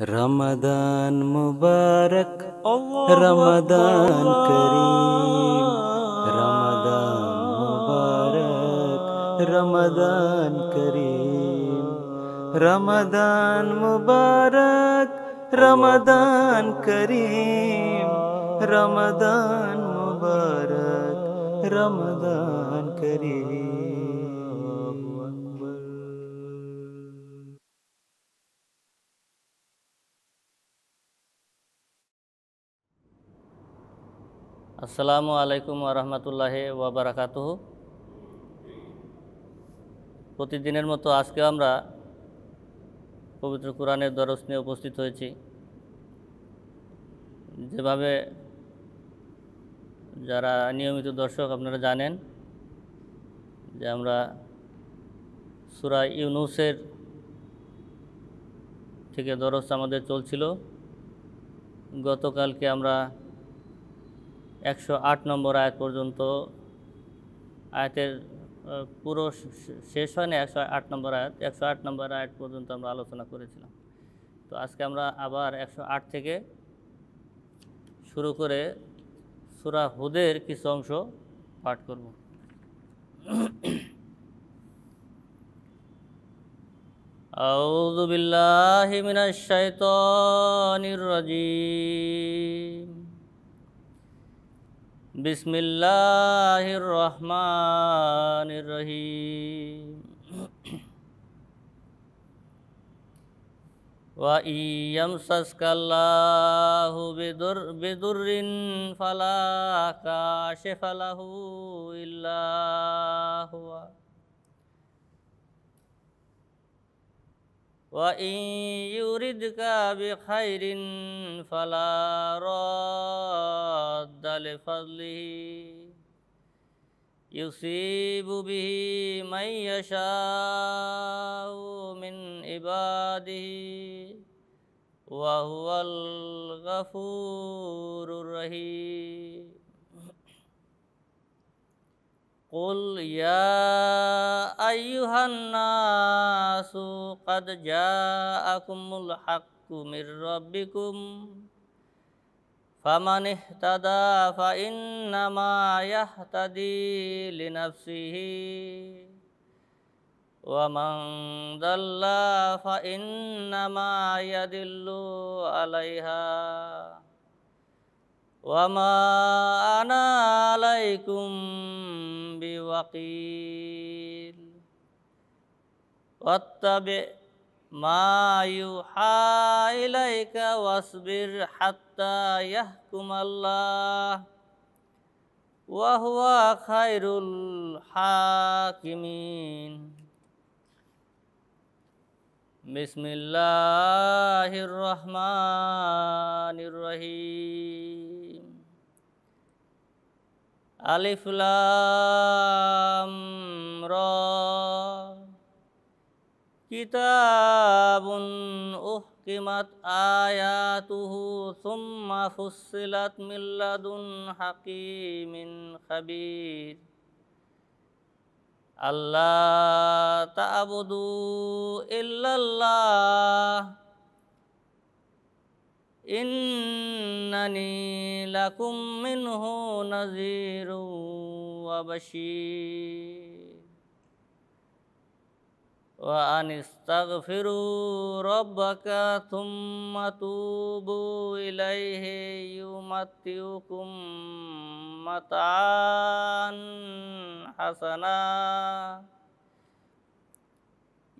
रमदन् رمضان रमदी رمضان रमदी رمضان मुारक رمضان रमदन् رمضان रमदी আসসালামু আলাইকুম আরহামতুল্লাহ ওবরাকাত প্রতিদিনের মতো আজকে আমরা পবিত্র কোরআনের দরস নিয়ে উপস্থিত হয়েছি যেভাবে যারা নিয়মিত দর্শক আপনারা জানেন যে আমরা সুরা ইউনুসের থেকে দরস আমাদের চলছিল গতকালকে আমরা একশো আট নম্বর আয়াত পর্যন্ত আয়াতের পুরো শেষ হয় না একশো আট নম্বর আয়াত একশো আট নম্বর আয়াত পর্যন্ত আমরা আলোচনা করেছিলাম তো আজকে আমরা আবার একশো আট থেকে শুরু করে সুরা হুদের কিছু অংশ পাঠ করব أعوذ بالله من الشيطان الرجيم बिसमीम वम सस्कल्लादुर बिदुर्रिन फला काश फलहू हुआ وإن يردك بخير فلا راد لفضله يصيب به من يشاء من عباده وهو الغفور الرحيم قل يا أيها الناس قد جاءكم الحق من ربكم فمن اهتدى فإنما يهتدي لنفسه ومن ضل فإنما يدل عليها وما أنا عليكم بوكيل واتبع ما يوحى إليك واصبر حتى يحكم الله وهو خير الحاكمين بسم الله الرحمن الرحيم ألف لام را كتاب أحكمت آياته ثم فصلت من لدن حكيم خبير ألا تعبدوا إلا الله ইন্নানি লাকুম মিনহু নাযীরু ওয়া বাশীর وأن استغفروا ربك ثم توبوا إليه يمتعكم متعا حسنا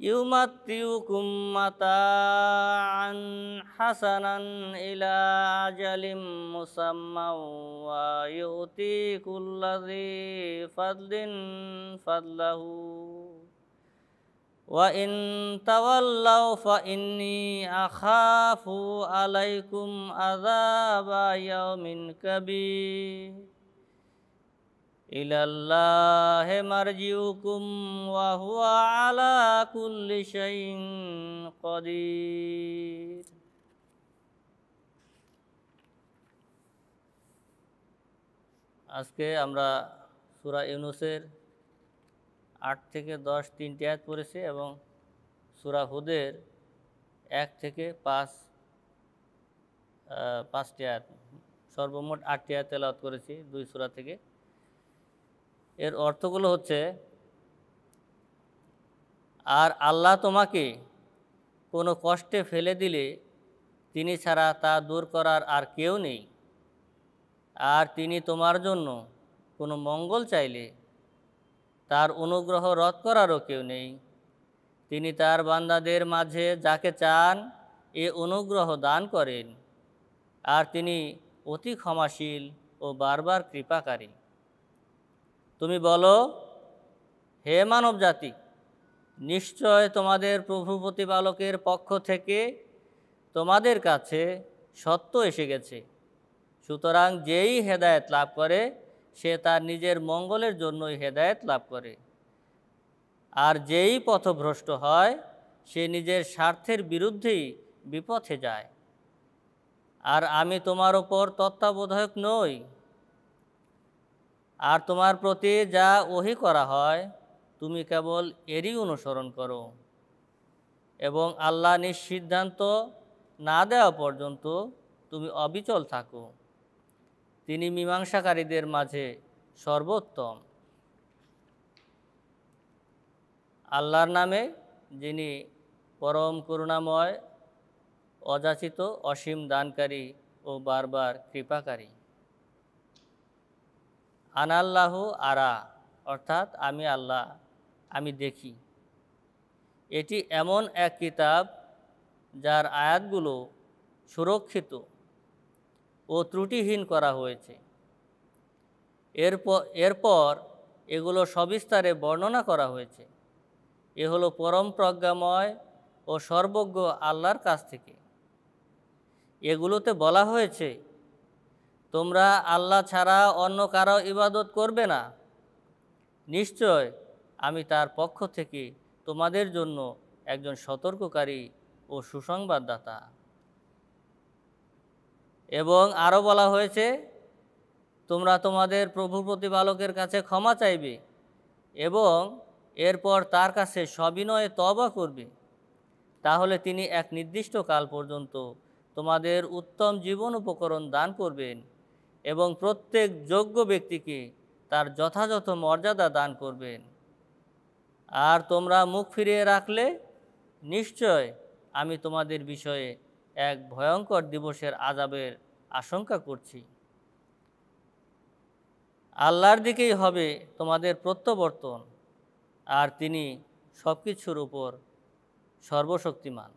يمتعكم متاعا حسنا إلى أجل مسمى ويؤتي كل ذي فضل فضله وإن تولوا فإني أخاف عليكم عذاب يوم كبير ইলাল্লাহে মারজিউকুম ওয়া হুয়া আলা কুল্লি শাইইন কদির আজকে আমরা সূরা ইউনুসের আট থেকে দশ তিনটি আয়াত পড়েছি এবং সূরা হুদের এক থেকে পাঁচ পাঁচটি আয়াত সর্বমোট আটটি আয়াত তেলাওয়াত করেছি দুই সূরা থেকে এর অর্থগুলো হচ্ছে আর আল্লাহ তোমাকে কোনো কষ্টে ফেলে দিলে তিনি ছাড়া তা দূর করার আর কেউ নেই আর তিনি তোমার জন্য কোনো মঙ্গল চাইলে তার অনুগ্রহ রদ করারও কেউ নেই তিনি তার বান্দাদের মাঝে যাকে চান এ অনুগ্রহ দান করেন আর তিনি অতি ক্ষমাশীল ও বারবার কৃপাকারী তুমি বলো হে মানব জাতি নিশ্চয় তোমাদের প্রভু প্রতিপালকের পক্ষ থেকে তোমাদের কাছে সত্য এসে গেছে সুতরাং যেই হেদায়ত লাভ করে সে তার নিজের মঙ্গলের জন্যই হেদায়ত লাভ করে আর যেই পথভ্রষ্ট হয় সে নিজের স্বার্থের বিরুদ্ধেই বিপথে যায় আর আমি তোমার ওপর তত্ত্বাবধায়ক নই আর তোমার প্রতি যা ওহি করা হয় তুমি কেবল এরই অনুসরণ করো এবং আল্লাহ নিঃসিদ্ধান্ত না দেওয়া পর্যন্ত তুমি অবিচল থাকো তিনি মীমাংসাকারীদের মাঝে সর্বোত্তম আল্লাহর নামে যিনি পরম করুণাময় অযাচিত অসীম দানকারী ও বারবার কৃপাকারী আনাল্লাহ আরা অর্থাৎ আমি আল্লাহ আমি দেখি এটি এমন এক কিতাব যার আয়াতগুলো সুরক্ষিত ও ত্রুটিহীন করা হয়েছে এরপর এরপর এগুলো সবিস্তারে বর্ণনা করা হয়েছে এ হলো পরম প্রজ্ঞাময় ও সর্বজ্ঞ আল্লাহর কাছ থেকে এগুলোতে বলা হয়েছে তোমরা আল্লাহ ছাড়া অন্য কারো ইবাদত করবে না নিশ্চয় আমি তার পক্ষ থেকে তোমাদের জন্য একজন সতর্ককারী ও সুসংবাদদাতা এবং আরও বলা হয়েছে তোমরা তোমাদের প্রভু প্রতিপালকের কাছে ক্ষমা চাইবে এবং এরপর তার কাছে সবিনয়ে তবা করবে তাহলে তিনি এক নির্দিষ্ট কাল পর্যন্ত তোমাদের উত্তম জীবন উপকরণ দান করবেন এবং প্রত্যেক যোগ্য ব্যক্তিকে তার যথাযথ মর্যাদা দান করবেন আর তোমরা মুখ ফিরিয়ে রাখলে নিশ্চয় আমি তোমাদের বিষয়ে এক ভয়ঙ্কর দিবসের আজাবের আশঙ্কা করছি আল্লাহর দিকেই হবে তোমাদের প্রত্যাবর্তন আর তিনি সব কিছুর উপর সর্বশক্তিমান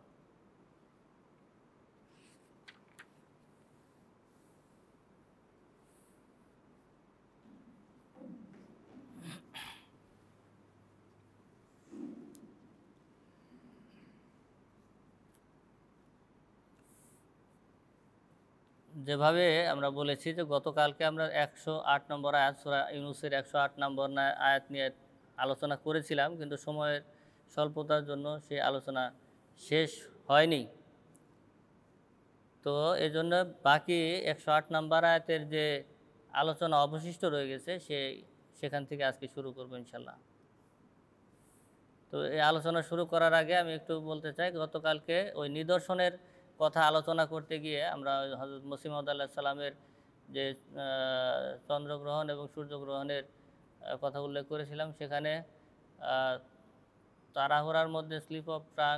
যেভাবে আমরা বলেছি যে গতকালকে আমরা একশো আট নম্বর আয়াত সুরা ইউনুসের একশো আট নম্বর আয়াত নিয়ে আলোচনা করেছিলাম কিন্তু সময়ের স্বল্পতার জন্য সেই আলোচনা শেষ হয়নি তো এজন্য বাকি একশো আট নম্বর আয়াতের যে আলোচনা অবশিষ্ট রয়ে গেছে সে সেখান থেকে আজকে শুরু করবো ইনশাল্লাহ তো এই আলোচনা শুরু করার আগে আমি একটু বলতে চাই গতকালকে ওই নিদর্শনের কথা আলোচনা করতে গিয়ে আমরা হজরত মসিমদ আল্লাহ সালামের যে চন্দ্রগ্রহণ এবং সূর্যগ্রহণের কথা উল্লেখ করেছিলাম সেখানে তারাহোরার মধ্যে স্লিপ অফ ট্রাং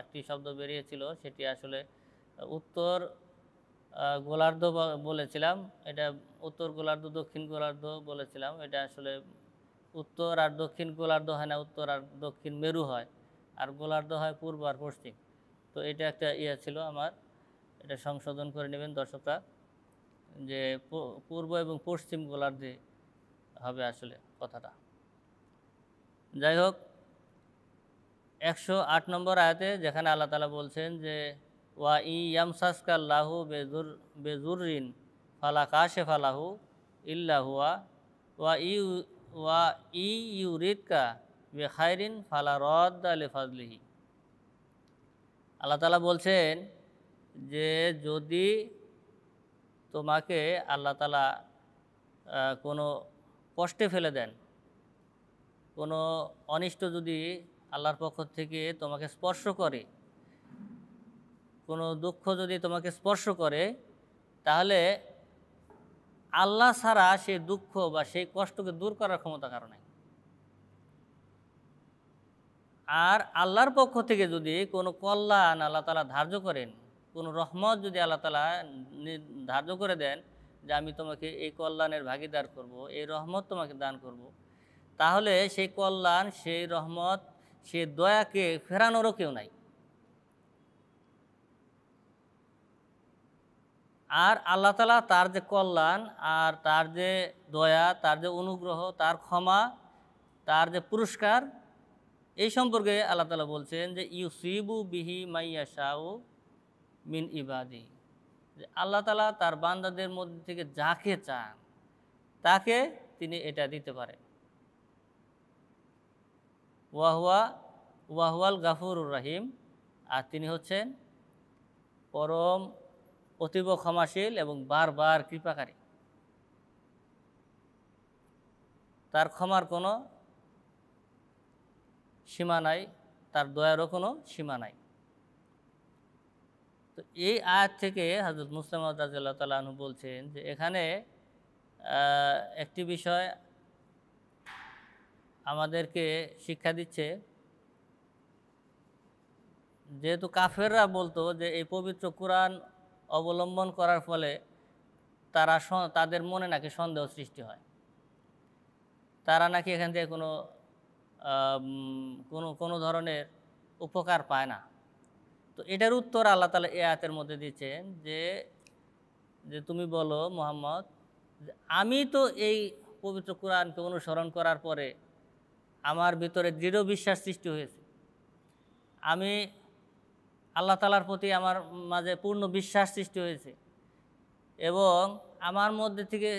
একটি শব্দ বেরিয়েছিল সেটি আসলে উত্তর গোলার্ধ বলেছিলাম এটা উত্তর গোলার্ধ দক্ষিণ গোলার্ধ বলেছিলাম এটা আসলে উত্তর আর দক্ষিণ গোলার্ধ হয় না উত্তর আর দক্ষিণ মেরু হয় আর গোলার্ধ হয় পূর্ব আর পশ্চিম তো এটা একটা ইয়ে ছিল আমার এটা সংশোধন করে নেবেন দর্শকরা যে পূর্ব এবং পশ্চিম গোলার্ধে হবে আসলে কথাটা যাই হোক একশো আট নম্বর আয়াতে যেখানে আল্লাহ তালা বলছেন যে ওয়া ইয়ামসাসকাল্লাহু বেজুর বেজুররিন ফালা কাশে ফালাহু ইল্লাহুয়া ওয়া ইউ ওয়া ইউরিদকা খায়রিন ফালা রদ আলে ফাজলিহি আল্লাহ তালা বলছেন যে যদি তোমাকে আল্লাহ তালা কোনো কষ্টে ফেলে দেন কোনো অনিষ্ট যদি আল্লাহর পক্ষ থেকে তোমাকে স্পর্শ করে কোনো দুঃখ যদি তোমাকে স্পর্শ করে তাহলে আল্লাহ ছাড়া সেই দুঃখ বা সেই কষ্টকে দূর করার ক্ষমতা কারণে আর আল্লাহর পক্ষ থেকে যদি কোনো কল্যাণ আল্লাহ তালা ধার্য করেন কোনো রহমত যদি আল্লাহ তালা ধার্য করে দেন যে আমি তোমাকে এই কল্যাণের ভাগিদার করব এই রহমত তোমাকে দান করব। তাহলে সেই কল্যাণ সেই রহমত সে দয়াকে ফেরানোরও কেউ নাই আর আল্লাহ তালা তার যে কল্যাণ আর তার যে দয়া তার যে অনুগ্রহ তার ক্ষমা তার যে পুরস্কার এই সম্পর্কে আল্লাহ তালা বলছেন যে ইউসিবু বিহি মাইয়া শাহ মিন ইবাদি যে আল্লাহ তালা তার বান্দাদের মধ্যে থেকে যাকে চান তাকে তিনি এটা দিতে পারেন ওয়াহুয়া ওয়াহুয়াল গাফুরুর রাহিম আর তিনি হচ্ছেন পরম অতীব ক্ষমাশীল এবং বারবার কৃপাকারী তার ক্ষমার কোনো সীমা নাই তার দয়ারও কোনো সীমা নাই তো এই আয়াত থেকে হজরত মুসলাম রাজিল্লা তালু বলছেন যে এখানে একটি বিষয় আমাদেরকে শিক্ষা দিচ্ছে যেহেতু কাফেররা বলতো যে এই পবিত্র কোরআন অবলম্বন করার ফলে তারা তাদের মনে নাকি সন্দেহ সৃষ্টি হয় তারা নাকি এখান থেকে কোনো কোনো কোনো ধরনের উপকার পায় না তো এটার উত্তর আল্লাহ তালা এ আয়াতের মধ্যে দিচ্ছেন যে যে তুমি বলো মোহাম্মদ আমি তো এই পবিত্র কোরআনকে অনুসরণ করার পরে আমার ভিতরে দৃঢ় বিশ্বাস সৃষ্টি হয়েছে আমি আল্লাহ তালার প্রতি আমার মাঝে পূর্ণ বিশ্বাস সৃষ্টি হয়েছে এবং আমার মধ্যে থেকে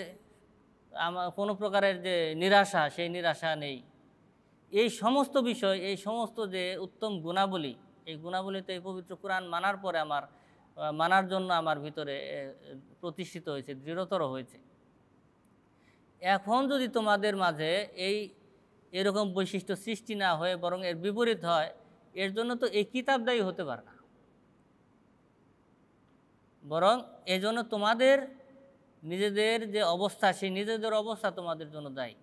আমার কোনো প্রকারের যে নিরাশা সেই নিরাশা নেই এই সমস্ত বিষয় এই সমস্ত যে উত্তম গুণাবলী এই গুণাবলীতে এই পবিত্র কোরআন মানার পরে আমার মানার জন্য আমার ভিতরে প্রতিষ্ঠিত হয়েছে দৃঢ়তর হয়েছে এখন যদি তোমাদের মাঝে এই এরকম বৈশিষ্ট্য সৃষ্টি না হয়ে বরং এর বিপরীত হয় এর জন্য তো এই কিতাব দায়ী হতে পারে না বরং এজন্য তোমাদের নিজেদের যে অবস্থা সেই নিজেদের অবস্থা তোমাদের জন্য দায়ী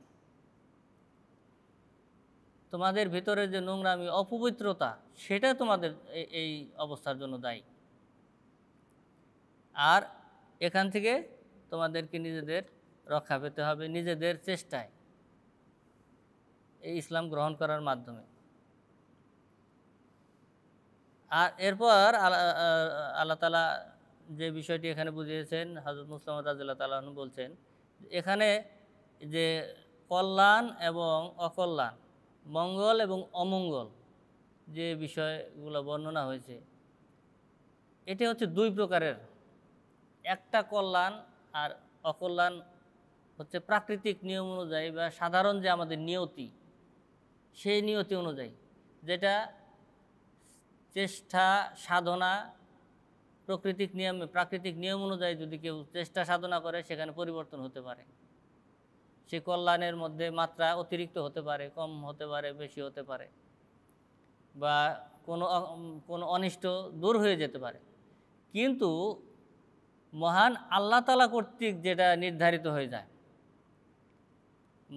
তোমাদের ভেতরে যে নোংরামি অপবিত্রতা সেটা তোমাদের এই অবস্থার জন্য দায়ী আর এখান থেকে তোমাদেরকে নিজেদের রক্ষা পেতে হবে নিজেদের চেষ্টায় এই ইসলাম গ্রহণ করার মাধ্যমে আর এরপর আল্লাহ তালা যে বিষয়টি এখানে বুঝিয়েছেন হজরত মুসলাম রাজিল্লা তালন বলছেন এখানে যে কল্যাণ এবং অকল্যাণ মঙ্গল এবং অমঙ্গল যে বিষয়গুলো বর্ণনা হয়েছে এটি হচ্ছে দুই প্রকারের একটা কল্যাণ আর অকল্যাণ হচ্ছে প্রাকৃতিক নিয়ম অনুযায়ী বা সাধারণ যে আমাদের নিয়তি সেই নিয়তি অনুযায়ী যেটা চেষ্টা সাধনা প্রকৃতিক নিয়মে প্রাকৃতিক নিয়ম অনুযায়ী যদি কেউ চেষ্টা সাধনা করে সেখানে পরিবর্তন হতে পারে সে কল্যাণের মধ্যে মাত্রা অতিরিক্ত হতে পারে কম হতে পারে বেশি হতে পারে বা কোনো কোনো অনিষ্ট দূর হয়ে যেতে পারে কিন্তু মহান আল্লাহ তালা কর্তৃক যেটা নির্ধারিত হয়ে যায়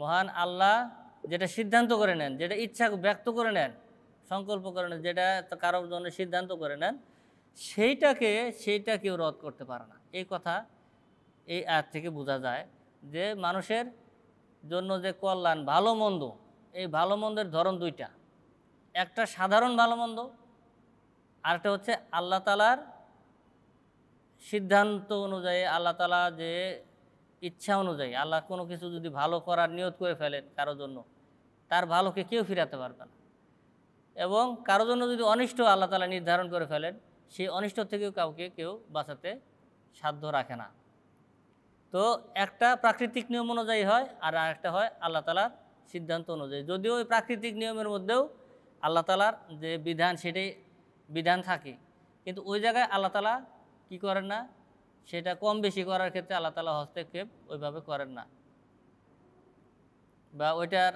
মহান আল্লাহ যেটা সিদ্ধান্ত করে নেন যেটা ইচ্ছা ব্যক্ত করে নেন সংকল্প করে নেন যেটা কারোর জন্য সিদ্ধান্ত করে নেন সেইটাকে সেইটা কেউ রদ করতে পারে না এই কথা এই আয়াত থেকে বোঝা যায় যে মানুষের জন্য যে কল্যাণ ভালো মন্দ এই ভালো মন্দের ধরন দুইটা একটা সাধারণ ভালো মন্দ আরেকটা হচ্ছে আল্লাহ তালার সিদ্ধান্ত অনুযায়ী আল্লাহ তালা যে ইচ্ছা অনুযায়ী আল্লাহ কোনো কিছু যদি ভালো করার নিয়ত করে ফেলেন কারো জন্য তার ভালোকে কেউ ফিরাতে পারবে না এবং কারো জন্য যদি অনিষ্ট আল্লাহ তালা নির্ধারণ করে ফেলেন সেই অনিষ্ট থেকেও কাউকে কেউ বাঁচাতে সাধ্য রাখে না তো একটা প্রাকৃতিক নিয়ম অনুযায়ী হয় আর একটা হয় আল্লাহ তালার সিদ্ধান্ত অনুযায়ী যদিও ওই প্রাকৃতিক নিয়মের মধ্যেও আল্লাহ তালার যে বিধান সেটাই বিধান থাকে কিন্তু ওই জায়গায় আল্লাহ তালা কি করেন না সেটা কম বেশি করার ক্ষেত্রে আল্লাহ তালা হস্তক্ষেপ ওইভাবে করেন না বা ওইটার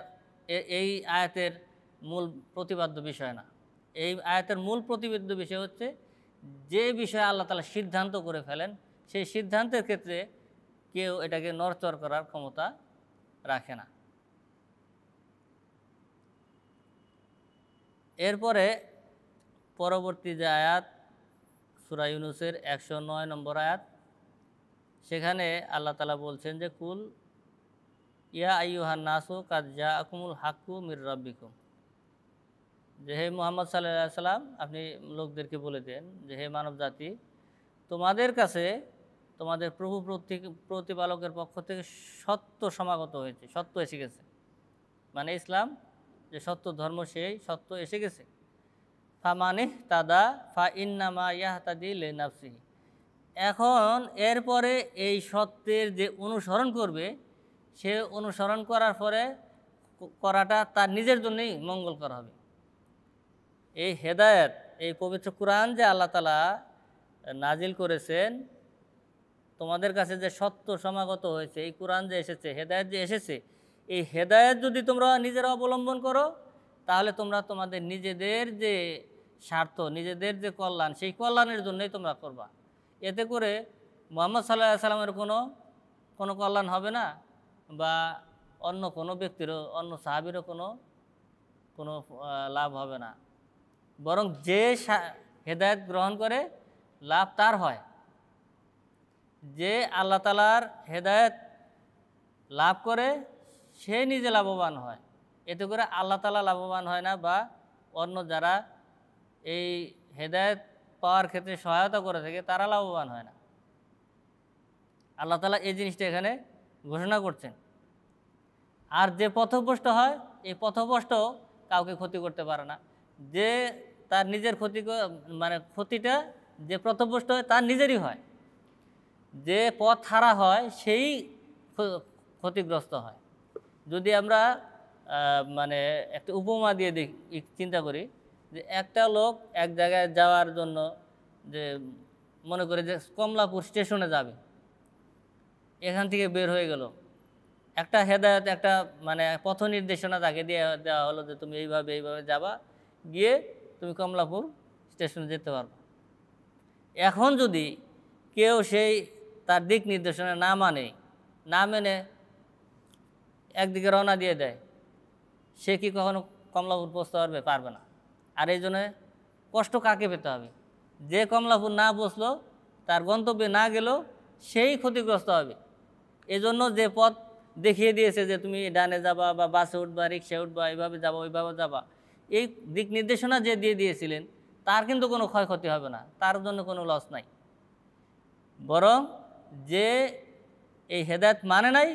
এই আয়াতের মূল প্রতিবাদ্য বিষয় না এই আয়াতের মূল প্রতিবাদ্য বিষয় হচ্ছে যে বিষয়ে আল্লাহ তালা সিদ্ধান্ত করে ফেলেন সেই সিদ্ধান্তের ক্ষেত্রে কেউ এটাকে নরচর করার ক্ষমতা রাখে না এরপরে পরবর্তী যে আয়াত সুরা ইউনুসের একশো নয় নম্বর আয়াত সেখানে আল্লাহ তালা বলছেন যে কুল ইয়া আইয়ুহান নাসু কাজ জা আকুমুল হাকু মির রব্বিকুম যে হে মোহাম্মদ সাল্লাহ সাল্লাম আপনি লোকদেরকে বলে দেন যে হে মানব জাতি তোমাদের কাছে তোমাদের প্রভু প্রতিপালকের পক্ষ থেকে সত্য সমাগত হয়েছে সত্য এসে গেছে মানে ইসলাম যে সত্য ধর্ম সেই সত্য এসে গেছে ফা মানে তাদা ফা ইন্নামা ইয়াহতাদি লে নাফসি এখন এরপরে এই সত্যের যে অনুসরণ করবে সে অনুসরণ করার পরে করাটা তার নিজের জন্যই মঙ্গল করা হবে এই হেদায়ত এই পবিত্র কোরআন যে আল্লাহ তালা নাজিল করেছেন তোমাদের কাছে যে সত্য সমাগত হয়েছে এই কোরআন যে এসেছে হেদায়ত যে এসেছে এই হেদায়ত যদি তোমরা নিজেরা অবলম্বন করো তাহলে তোমরা তোমাদের নিজেদের যে স্বার্থ নিজেদের যে কল্যাণ সেই কল্যাণের জন্যই তোমরা করবা এতে করে মোহাম্মদ সাল্লাহ সাল্লামের কোনো কোনো কল্যাণ হবে না বা অন্য কোনো ব্যক্তিরও অন্য সাহাবিরও কোনো কোনো লাভ হবে না বরং যে হেদায়ত গ্রহণ করে লাভ তার হয় যে আল্লাহ তালার হেদায়ত লাভ করে সে নিজে লাভবান হয় এতে করে আল্লাহ তালা লাভবান হয় না বা অন্য যারা এই হেদায়ত পাওয়ার ক্ষেত্রে সহায়তা করে থাকে তারা লাভবান হয় না আল্লাহ তালা এই জিনিসটা এখানে ঘোষণা করছেন আর যে পথভ্রষ্ট হয় এই পথভ্রষ্ট কাউকে ক্ষতি করতে পারে না যে তার নিজের ক্ষতি মানে ক্ষতিটা যে পথভ্রষ্ট হয় তার নিজেরই হয় যে পথ হারা হয় সেই ক্ষতিগ্রস্ত হয় যদি আমরা মানে একটা উপমা দিয়ে চিন্তা করি যে একটা লোক এক জায়গায় যাওয়ার জন্য যে মনে করে যে কমলাপুর স্টেশনে যাবে এখান থেকে বের হয়ে গেল একটা হেদায়ত একটা মানে পথ নির্দেশনা তাকে দিয়ে দেওয়া হলো যে তুমি এইভাবে এইভাবে যাবা গিয়ে তুমি কমলাপুর স্টেশনে যেতে পারবে এখন যদি কেউ সেই তার দিক নির্দেশনা না মানে না মেনে একদিকে রওনা দিয়ে দেয় সে কি কখনো কমলাপুর পৌঁছতে পারবে পারবে না আর এই জন্যে কষ্ট কাকে পেতে হবে যে কমলাপুর না বসলো তার গন্তব্যে না গেলেও সেই ক্ষতিগ্রস্ত হবে এজন্য যে পথ দেখিয়ে দিয়েছে যে তুমি ডানে যাবা বা বাসে উঠবা রিক্সায় উঠবা এইভাবে যাবা ওইভাবে যাবা এই দিক নির্দেশনা যে দিয়ে দিয়েছিলেন তার কিন্তু কোনো ক্ষয়ক্ষতি হবে না তার জন্য কোনো লস নাই বরং যে এই হেদায়ত মানে নাই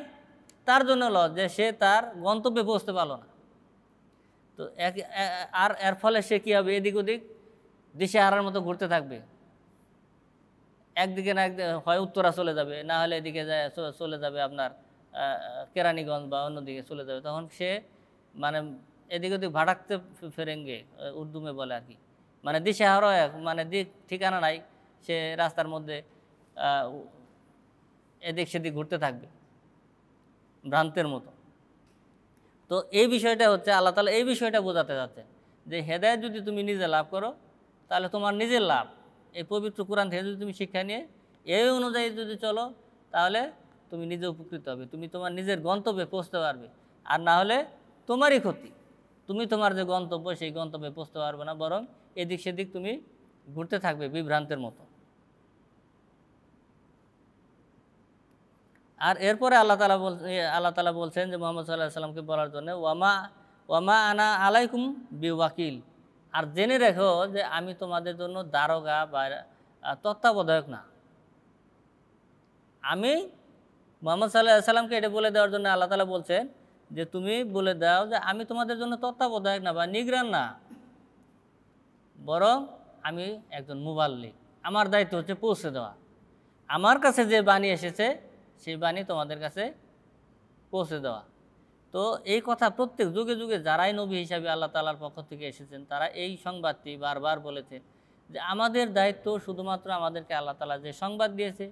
তার জন্য লস যে সে তার গন্তব্যে পৌঁছতে পারলো না তো এক আর এর ফলে সে কী হবে এদিক ওদিক দেশে হারার মতো ঘুরতে থাকবে একদিকে না একদিকে হয় উত্তরা চলে যাবে না হলে এদিকে যায় চলে যাবে আপনার কেরানীগঞ্জ বা অন্যদিকে চলে যাবে তখন সে মানে এদিক ওদিক ভাটাকতে ফেরেঙ্গে উর্দুমে বলে আর কি মানে এক মানে দিক ঠিকানা নাই সে রাস্তার মধ্যে এদিক সেদিক ঘুরতে থাকবে ভ্রান্তের মতো তো এই বিষয়টা হচ্ছে আল্লাহ তালা এই বিষয়টা বোঝাতে যাচ্ছে যে হেদায়ত যদি তুমি নিজে লাভ করো তাহলে তোমার নিজের লাভ এই পবিত্র কোরআন থেকে যদি তুমি শিক্ষা নিয়ে এই অনুযায়ী যদি চলো তাহলে তুমি নিজে উপকৃত হবে তুমি তোমার নিজের গন্তব্যে পৌঁছতে পারবে আর না হলে তোমারই ক্ষতি তুমি তোমার যে গন্তব্য সেই গন্তব্যে পৌঁছতে পারবে না বরং এদিক সেদিক তুমি ঘুরতে থাকবে বিভ্রান্তের মতো আর এরপরে আল্লাহ তালা বল আল্লাহ তালা বলছেন যে মোহাম্মদ সাল্লাহ সাল্লামকে বলার জন্য ওয়ামা ওয়ামা আনা আলাইকুম বি ওয়াকিল আর জেনে রেখো যে আমি তোমাদের জন্য দারোগা বা তত্ত্বাবধায়ক না আমি মোহাম্মদ সাল্লাহ সাল্লামকে এটা বলে দেওয়ার জন্য আল্লাহ তালা বলছেন যে তুমি বলে দাও যে আমি তোমাদের জন্য তত্ত্বাবধায়ক না বা নিগ্রান না বরং আমি একজন মোবাল্লিক আমার দায়িত্ব হচ্ছে পৌঁছে দেওয়া আমার কাছে যে বাণী এসেছে সেই বাণী তোমাদের কাছে পৌঁছে দেওয়া তো এই কথা প্রত্যেক যুগে যুগে যারাই নবী হিসাবে আল্লাহ তালার পক্ষ থেকে এসেছেন তারা এই সংবাদটি বারবার বলেছেন যে আমাদের দায়িত্ব শুধুমাত্র আমাদেরকে আল্লাহ তালা যে সংবাদ দিয়েছে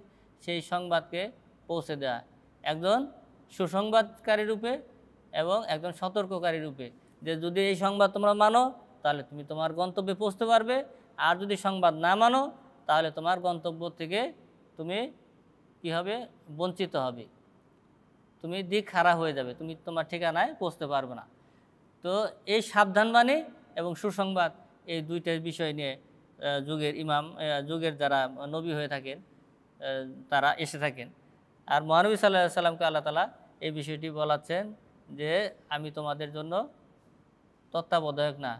সেই সংবাদকে পৌঁছে দেওয়া একজন সুসংবাদকারী রূপে এবং একজন সতর্ককারী রূপে যে যদি এই সংবাদ তোমরা মানো তাহলে তুমি তোমার গন্তব্যে পৌঁছতে পারবে আর যদি সংবাদ না মানো তাহলে তোমার গন্তব্য থেকে তুমি কি হবে বঞ্চিত হবে তুমি দিক খারাপ হয়ে যাবে তুমি তোমার ঠিকানায় পৌঁছতে পারবে না তো এই সাবধানবাণী এবং সুসংবাদ এই দুইটা বিষয় নিয়ে যুগের ইমাম যুগের যারা নবী হয়ে থাকেন তারা এসে থাকেন আর মহানবী সাল্লাহ সাল্লামকে আল্লাহ তালা এই বিষয়টি বলাচ্ছেন যে আমি তোমাদের জন্য তত্ত্বাবধায়ক না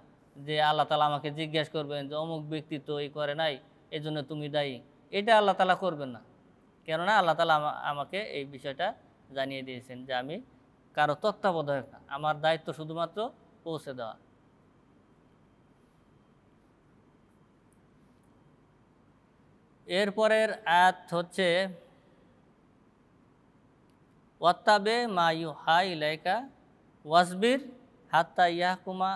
যে আল্লাহ তালা আমাকে জিজ্ঞেস করবেন যে অমুক ব্যক্তি তো এই করে নাই এজন্য তুমি দায়ী এটা আল্লাহ তালা করবেন না কেননা আল্লাহ তালা আমাকে এই বিষয়টা জানিয়ে দিয়েছেন যে আমি কারো তত্ত্বাবধায়ক আমার দায়িত্ব শুধুমাত্র পৌঁছে দেওয়া এরপরের আয়াত হচ্ছে ওয়াত্তাবে মা ইউ হা ইলাইকা ওয়াসবির হাত্তা ইয়াহকুমা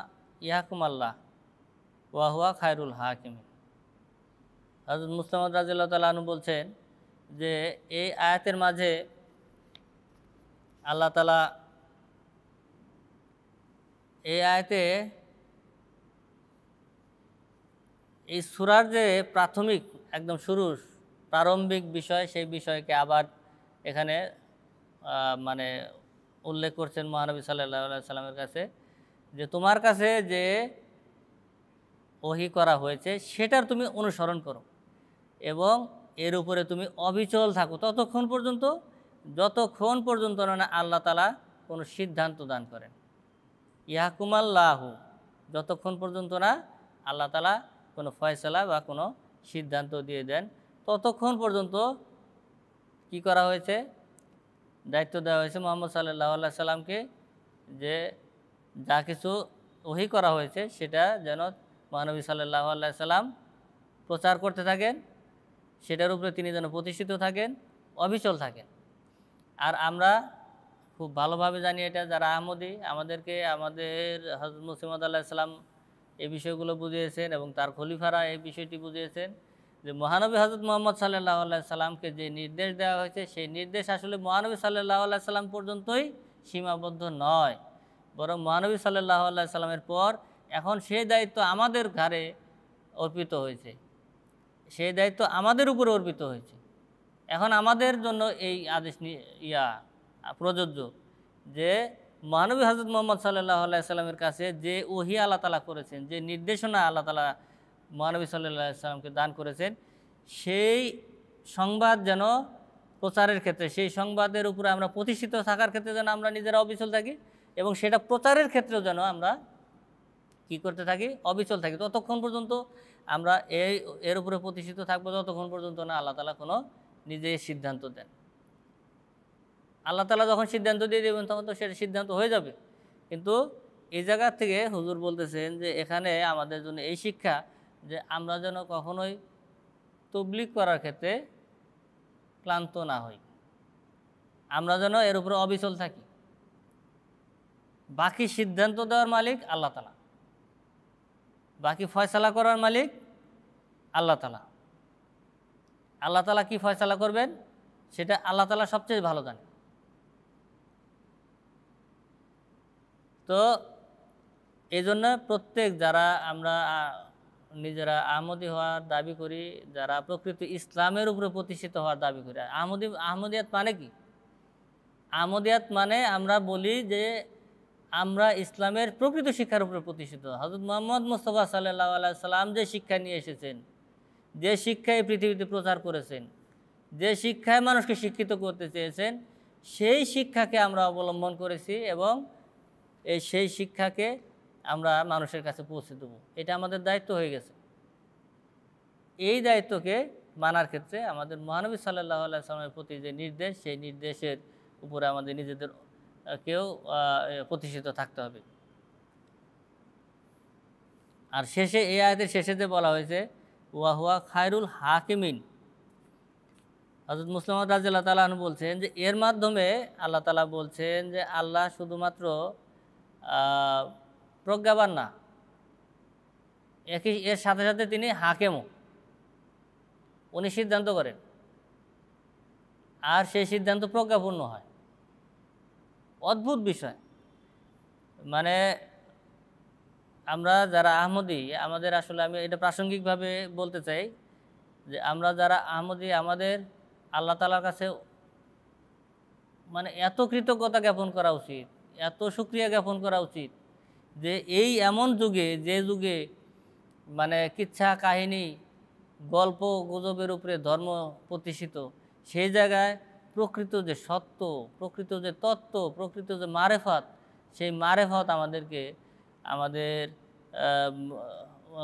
ইয়াহকুমাল্লাহ ওয়াহুয়া খায়রুল হাকিম হজরত মুস্তামদ রাজিল্লা তালু বলছেন যে এই আয়াতের মাঝে আল্লাহ তালা এই আয়াতে এই সুরার যে প্রাথমিক একদম শুরু প্রারম্ভিক বিষয় সেই বিষয়কে আবার এখানে মানে উল্লেখ করছেন মহানবী সাল্লা সাল্লামের কাছে যে তোমার কাছে যে ওহি করা হয়েছে সেটার তুমি অনুসরণ করো এবং এর উপরে তুমি অবিচল থাকো ততক্ষণ পর্যন্ত যতক্ষণ পর্যন্ত না আল্লাহ তালা কোনো সিদ্ধান্ত দান করেন ইয়াহকুমাল্লাহ যতক্ষণ পর্যন্ত না আল্লাহ তালা কোনো ফয়সলা বা কোনো সিদ্ধান্ত দিয়ে দেন ততক্ষণ পর্যন্ত কি করা হয়েছে দায়িত্ব দেওয়া হয়েছে মোহাম্মদ সাল্লাহ আল্লাহ সাল্লামকে যে যা কিছু ওহি করা হয়েছে সেটা যেন মহানবী সাল্লাহ আল্লাহ সাল্লাম প্রচার করতে থাকেন সেটার উপরে তিনি যেন প্রতিষ্ঠিত থাকেন অবিচল থাকেন আর আমরা খুব ভালোভাবে জানি এটা যারা আহমদি আমাদেরকে আমাদের হজরত মুসিমদ আল্লাহ ইসলাম এই বিষয়গুলো বুঝিয়েছেন এবং তার খলিফারা এই বিষয়টি বুঝিয়েছেন যে মহানবী হজরত মোহাম্মদ সাল্লাহ আল্লাহ সাল্লামকে যে নির্দেশ দেওয়া হয়েছে সেই নির্দেশ আসলে মহানবী সাল্লাহ আল্লাহ সাল্লাম পর্যন্তই সীমাবদ্ধ নয় বরং মহানবী সাল্লাহ আল্লাহ সাল্লামের পর এখন সেই দায়িত্ব আমাদের ঘাড়ে অর্পিত হয়েছে সেই দায়িত্ব আমাদের উপরে অর্পিত হয়েছে এখন আমাদের জন্য এই আদেশ ইয়া প্রযোজ্য যে মহানবী হজরত মোহাম্মদ সাল্লাহ আলাইসাল্লামের কাছে যে ওহি আল্লাহ তালা করেছেন যে নির্দেশনা আল্লাহ তালা মহানবী সাল্লাহ সাল্লামকে দান করেছেন সেই সংবাদ যেন প্রচারের ক্ষেত্রে সেই সংবাদের উপরে আমরা প্রতিষ্ঠিত থাকার ক্ষেত্রে যেন আমরা নিজেরা অবিচল থাকি এবং সেটা প্রচারের ক্ষেত্রেও যেন আমরা কি করতে থাকি অবিচল থাকি ততক্ষণ পর্যন্ত আমরা এই এর উপরে প্রতিষ্ঠিত থাকবো যতক্ষণ পর্যন্ত না আল্লাহ তালা কোনো নিজে সিদ্ধান্ত দেন আল্লাহ তালা যখন সিদ্ধান্ত দিয়ে দেবেন তখন তো সেটা সিদ্ধান্ত হয়ে যাবে কিন্তু এই জায়গা থেকে হুজুর বলতেছেন যে এখানে আমাদের জন্য এই শিক্ষা যে আমরা যেন কখনোই তবলিক করার ক্ষেত্রে ক্লান্ত না হই আমরা যেন এর উপরে অবিচল থাকি বাকি সিদ্ধান্ত দেওয়ার মালিক আল্লাহ তালা বাকি ফয়সালা করার মালিক আল্লাহ তালা আল্লাহ তালা কি ফয়সালা করবেন সেটা আল্লাহ তালা সবচেয়ে ভালো জানে তো এই জন্য প্রত্যেক যারা আমরা নিজেরা আহমদি হওয়ার দাবি করি যারা প্রকৃত ইসলামের উপরে প্রতিষ্ঠিত হওয়ার দাবি করি আহমদি আহমদিয়াত মানে কি আহমদিয়াত মানে আমরা বলি যে আমরা ইসলামের প্রকৃত শিক্ষার উপরে প্রতিষ্ঠিত হজরত মোহাম্মদ মুস্তফা সাল্লাহ আলাই সাল্লাম যে শিক্ষা নিয়ে এসেছেন যে শিক্ষায় পৃথিবীতে প্রচার করেছেন যে শিক্ষায় মানুষকে শিক্ষিত করতে চেয়েছেন সেই শিক্ষাকে আমরা অবলম্বন করেছি এবং এই সেই শিক্ষাকে আমরা মানুষের কাছে পৌঁছে দেবো এটা আমাদের দায়িত্ব হয়ে গেছে এই দায়িত্বকে মানার ক্ষেত্রে আমাদের মহানবী সাল্লাহ আলাইসলামের প্রতি যে নির্দেশ সেই নির্দেশের উপরে আমাদের নিজেদের কেউ প্রতিষ্ঠিত থাকতে হবে আর শেষে এই আয়দের শেষে যে বলা হয়েছে ওয়াহুয়া খায়রুল হাকিমিন হজরত মুসলাম রাজিল্লা তালাহন বলছেন যে এর মাধ্যমে আল্লাহ তালা বলছেন যে আল্লাহ শুধুমাত্র প্রজ্ঞাবান না একই এর সাথে সাথে তিনি হাকেমও উনি সিদ্ধান্ত করেন আর সেই সিদ্ধান্ত প্রজ্ঞাপূর্ণ হয় অদ্ভুত বিষয় মানে আমরা যারা আহমদি আমাদের আসলে আমি এটা প্রাসঙ্গিকভাবে বলতে চাই যে আমরা যারা আহমদি আমাদের আল্লাহ তালার কাছে মানে এত কৃতজ্ঞতা জ্ঞাপন করা উচিত এত সুক্রিয়া জ্ঞাপন করা উচিত যে এই এমন যুগে যে যুগে মানে কিচ্ছা কাহিনী গল্প গুজবের উপরে ধর্ম প্রতিষ্ঠিত সেই জায়গায় প্রকৃত যে সত্য প্রকৃত যে তত্ত্ব প্রকৃত যে মারেফাত সেই মারেফাত আমাদেরকে আমাদের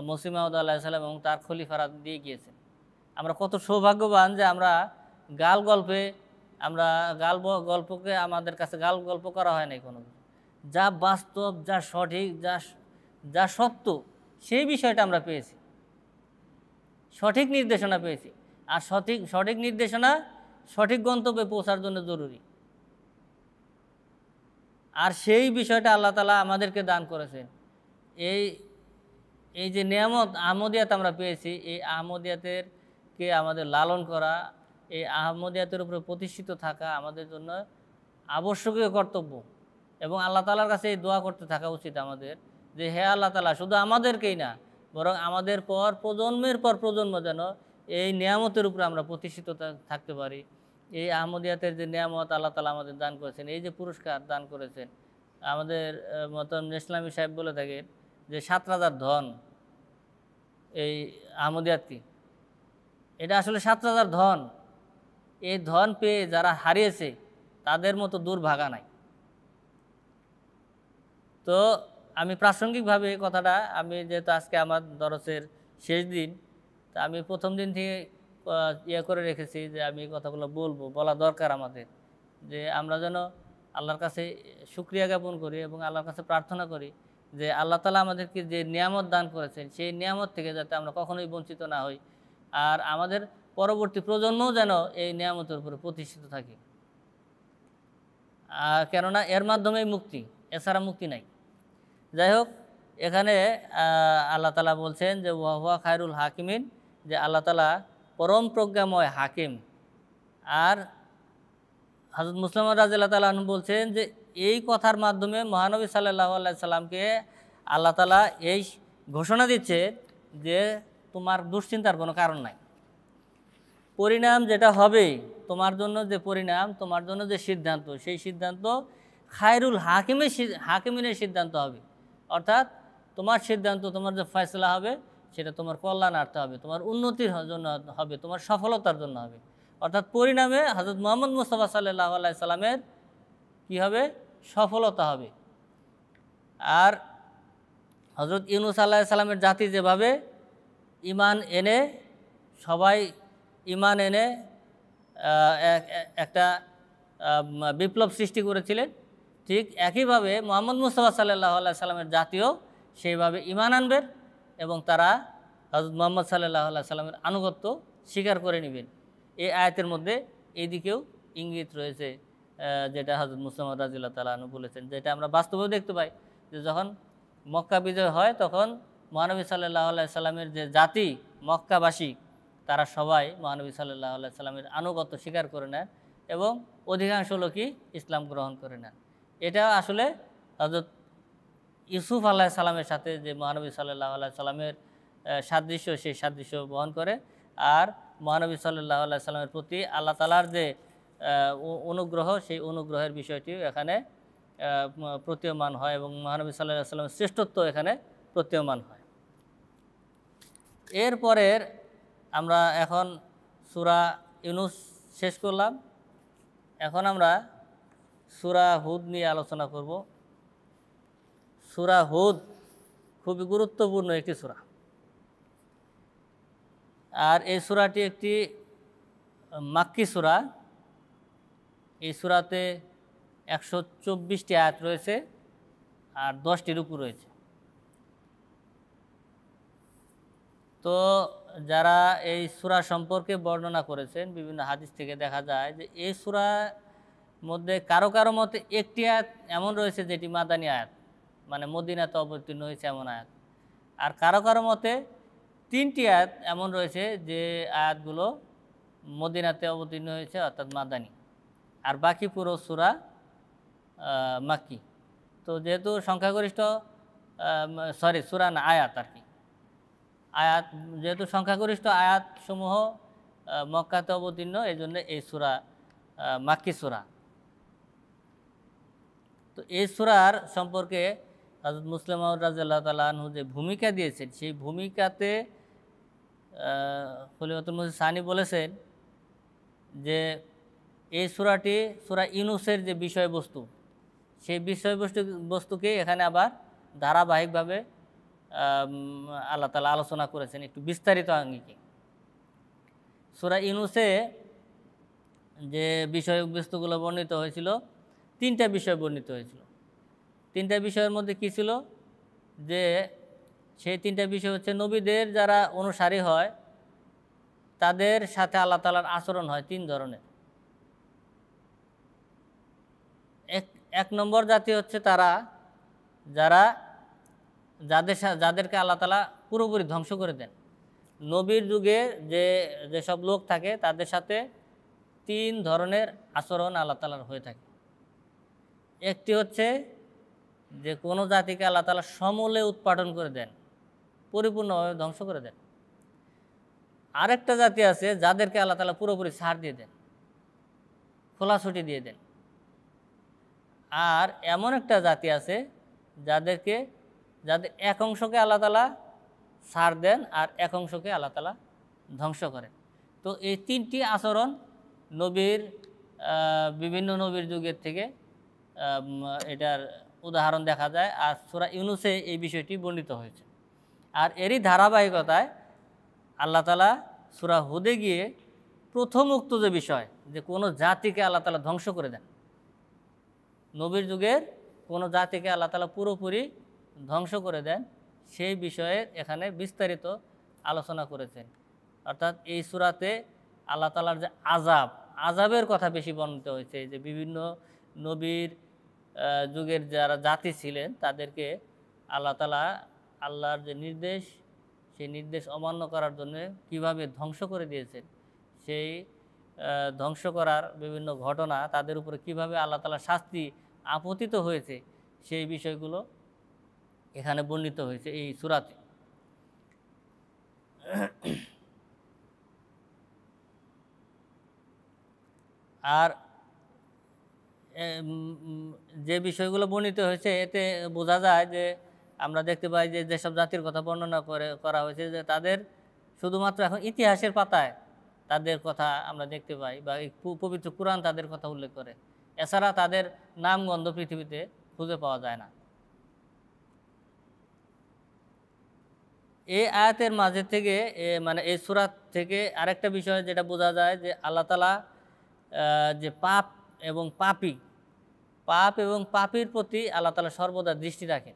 মসিমাউদ আল্লাহ সাল্লাম এবং তার খলিফারা দিয়ে গিয়েছেন আমরা কত সৌভাগ্যবান যে আমরা গাল গল্পে আমরা গাল গল্পকে আমাদের কাছে গাল গল্প করা হয় নাই কোনো যা বাস্তব যা সঠিক যা যা সত্য সেই বিষয়টা আমরা পেয়েছি সঠিক নির্দেশনা পেয়েছি আর সঠিক সঠিক নির্দেশনা সঠিক গন্তব্যে পৌঁছার জন্য জরুরি আর সেই বিষয়টা আল্লাহ তালা আমাদেরকে দান করেছেন এই এই যে নিয়ামত আহমদিয়াত আমরা পেয়েছি এই আহমদিয়াতের কে আমাদের লালন করা এই আহমদিয়াতের উপরে প্রতিষ্ঠিত থাকা আমাদের জন্য আবশ্যকীয় কর্তব্য এবং আল্লাহ তালার কাছে এই দোয়া করতে থাকা উচিত আমাদের যে হে আল্লাহ তালা শুধু আমাদেরকেই না বরং আমাদের পর প্রজন্মের পর প্রজন্ম যেন এই নিয়ামতের উপরে আমরা প্রতিষ্ঠিত থাকতে পারি এই আহমদিয়াতের যে নিয়ামত আল্লাহ তালা আমাদের দান করেছেন এই যে পুরস্কার দান করেছেন আমাদের মতন ইসলামী সাহেব বলে থাকেন যে সাত রাজার ধন এই আহমদিয়াতকে এটা আসলে সাত রাজার ধন এই ধন পেয়ে যারা হারিয়েছে তাদের মতো দুর্ভাগা নাই তো আমি প্রাসঙ্গিকভাবে এই কথাটা আমি যেহেতু আজকে আমার দরসের শেষ দিন তা আমি প্রথম দিন থেকে ইয়ে করে রেখেছি যে আমি এই কথাগুলো বলবো বলা দরকার আমাদের যে আমরা যেন আল্লাহর কাছে সুক্রিয়া জ্ঞাপন করি এবং আল্লাহর কাছে প্রার্থনা করি যে আল্লাহ তালা আমাদেরকে যে নিয়ামত দান করেছেন সেই নিয়ামত থেকে যাতে আমরা কখনোই বঞ্চিত না হই আর আমাদের পরবর্তী প্রজন্মও যেন এই নিয়ামতের উপরে প্রতিষ্ঠিত থাকে আর কেননা এর মাধ্যমেই মুক্তি এছাড়া মুক্তি নাই যাই হোক এখানে আল্লাহ তালা বলছেন যে ওয়াহুয়া খায়রুল হাকিমিন যে আল্লাহ তালা পরম প্রজ্ঞাময় হাকিম আর হাজর মুসলাম আল্লাহ তালন বলছেন যে এই কথার মাধ্যমে মহানবী সাল্লাহ সাল্লামকে আল্লাহ তালা এই ঘোষণা দিচ্ছে যে তোমার দুশ্চিন্তার কোনো কারণ নাই পরিণাম যেটা হবে তোমার জন্য যে পরিণাম তোমার জন্য যে সিদ্ধান্ত সেই সিদ্ধান্ত খায়রুল হাকিমের হাকিমিনের সিদ্ধান্ত হবে অর্থাৎ তোমার সিদ্ধান্ত তোমার যে ফয়সলা হবে সেটা তোমার কল্যাণার্থে হবে তোমার উন্নতির জন্য হবে তোমার সফলতার জন্য হবে অর্থাৎ পরিণামে হজরত মোহাম্মদ মুস্তফা সাল্লাহ আল্লাহ সাল্লামের কী হবে সফলতা হবে আর হজরত ইউনুস আল্লাহ সাল্লামের জাতি যেভাবে ইমান এনে সবাই ইমান এনে একটা বিপ্লব সৃষ্টি করেছিলেন ঠিক একইভাবে মোহাম্মদ মুস্তফা সাল্লাহ আল্লাহ সাল্লামের জাতিও সেইভাবে ইমান আনবেন এবং তারা হজরত মোহাম্মদ সাল্লাহ আল্লাহ সাল্লামের আনুগত্য স্বীকার করে নেবেন এই আয়াতের মধ্যে এদিকেও ইঙ্গিত রয়েছে যেটা হজরত মুসলাম রাজিল্লা তালাহনু বলেছেন যেটা আমরা বাস্তবেও দেখতে পাই যে যখন মক্কা বিজয় হয় তখন মহানবী সাল্লাহ সাল্লামের যে জাতি মক্কাবাসী তারা সবাই মহানবী সাল্লাহ সাল্লামের আনুগত্য স্বীকার করে নেন এবং অধিকাংশ লোকই ইসলাম গ্রহণ করে নেন এটা আসলে হজরত ইউসুফ আল্লাহ সালামের সাথে যে মহানবী সাল্লাহ আল্লাহ সাল্লামের সাদৃশ্য সেই সাদৃশ্য বহন করে আর মহানবী সাল্লাহ আল্লাহ সাল্লামের প্রতি আল্লাহ তালার যে অনুগ্রহ সেই অনুগ্রহের বিষয়টিও এখানে প্রতীয়মান হয় এবং মহানবী সাল্লাহ সাল্লামের শ্রেষ্ঠত্ব এখানে প্রতীয়মান হয় এরপরের আমরা এখন সুরা ইউনুস শেষ করলাম এখন আমরা সুরা হুদ নিয়ে আলোচনা করব সুরা হুদ খুবই গুরুত্বপূর্ণ একটি সুরা আর এই সুরাটি একটি মাক্কি সুরা এই সুরাতে একশো চব্বিশটি আয়াত রয়েছে আর দশটি রুকু রয়েছে তো যারা এই সুরা সম্পর্কে বর্ণনা করেছেন বিভিন্ন হাদিস থেকে দেখা যায় যে এই সুরা মধ্যে কারো কারো মতে একটি আয়াত এমন রয়েছে যেটি মাদানী আয়াত মানে মদিনাতে অবতীর্ণ হয়েছে এমন আয়াত আর কারো কারো মতে তিনটি আয়াত এমন রয়েছে যে আয়াতগুলো মদিনাতে অবতীর্ণ হয়েছে অর্থাৎ মাদানী আর বাকি পুরো সুরা মাকি তো যেহেতু সংখ্যাগরিষ্ঠ সরি সুরা না আয়াত আর কি আয়াত যেহেতু সংখ্যাগরিষ্ঠ আয়াতসমূহ মক্কাতে অবতীর্ণ এই জন্য এই সুরা মাক্কি সুরা তো এই সুরার সম্পর্কে হজরত মুসলিম রাজিয়াল্লাহ তালু যে ভূমিকা দিয়েছেন সেই ভূমিকাতে খলিমতুল মুসি সানি বলেছেন যে এই সুরাটি সুরা ইনুসের যে বিষয়বস্তু সেই বিষয়বস্তু বস্তুকে এখানে আবার ধারাবাহিকভাবে আল্লাহ তালা আলোচনা করেছেন একটু বিস্তারিত আঙ্গিকে সুরা ইনুসে যে বিষয়বস্তুগুলো বস্তুগুলো বর্ণিত হয়েছিল তিনটা বিষয় বর্ণিত হয়েছিল তিনটা বিষয়ের মধ্যে কী ছিল যে সেই তিনটা বিষয় হচ্ছে নবীদের যারা অনুসারী হয় তাদের সাথে আল্লাহ তালার আচরণ হয় তিন ধরনের এক নম্বর জাতি হচ্ছে তারা যারা যাদের যাদেরকে আল্লাহ তালা পুরোপুরি ধ্বংস করে দেন নবীর যুগে যে যেসব লোক থাকে তাদের সাথে তিন ধরনের আচরণ আল্লাহ তালার হয়ে থাকে একটি হচ্ছে যে কোনো জাতিকে আল্লাহ তালা সমলে উৎপাদন করে দেন পরিপূর্ণভাবে ধ্বংস করে দেন আরেকটা জাতি আছে যাদেরকে আল্লাহ তালা পুরোপুরি ছাড় দিয়ে দেন খোলাছুটি দিয়ে দেন আর এমন একটা জাতি আছে যাদেরকে যাদের এক অংশকে আল্লাহতালা সার দেন আর এক অংশকে আল্লাহতালা ধ্বংস করেন তো এই তিনটি আচরণ নবীর বিভিন্ন নবীর যুগের থেকে এটার উদাহরণ দেখা যায় আর সুরা ইউনুসে এই বিষয়টি বর্ণিত হয়েছে আর এরই ধারাবাহিকতায় আল্লাহতালা সুরা হুদে গিয়ে প্রথম উক্ত যে বিষয় যে কোনো জাতিকে আল্লাহ তালা ধ্বংস করে দেন নবীর যুগের কোনো জাতিকে আল্লাহ তালা পুরোপুরি ধ্বংস করে দেন সেই বিষয়ে এখানে বিস্তারিত আলোচনা করেছেন অর্থাৎ এই সুরাতে আল্লাহ তালার যে আজাব আজাবের কথা বেশি বর্ণিত হয়েছে যে বিভিন্ন নবীর যুগের যারা জাতি ছিলেন তাদেরকে আল্লাহ তালা আল্লাহর যে নির্দেশ সেই নির্দেশ অমান্য করার জন্য কিভাবে ধ্বংস করে দিয়েছেন সেই ধ্বংস করার বিভিন্ন ঘটনা তাদের উপরে কিভাবে আল্লাহ তালা শাস্তি আপতিত হয়েছে সেই বিষয়গুলো এখানে বর্ণিত হয়েছে এই সুরাতে আর যে বিষয়গুলো বর্ণিত হয়েছে এতে বোঝা যায় যে আমরা দেখতে পাই যে যেসব জাতির কথা বর্ণনা করে করা হয়েছে যে তাদের শুধুমাত্র এখন ইতিহাসের পাতায় তাদের কথা আমরা দেখতে পাই বা পবিত্র কোরআন তাদের কথা উল্লেখ করে এছাড়া তাদের নামগন্ধ পৃথিবীতে খুঁজে পাওয়া যায় না এই আয়াতের মাঝে থেকে মানে এই সুরাত থেকে আরেকটা বিষয় যেটা বোঝা যায় যে আল্লাহ তালা যে পাপ এবং পাপি পাপ এবং পাপির প্রতি আল্লাহ তালা সর্বদা দৃষ্টি রাখেন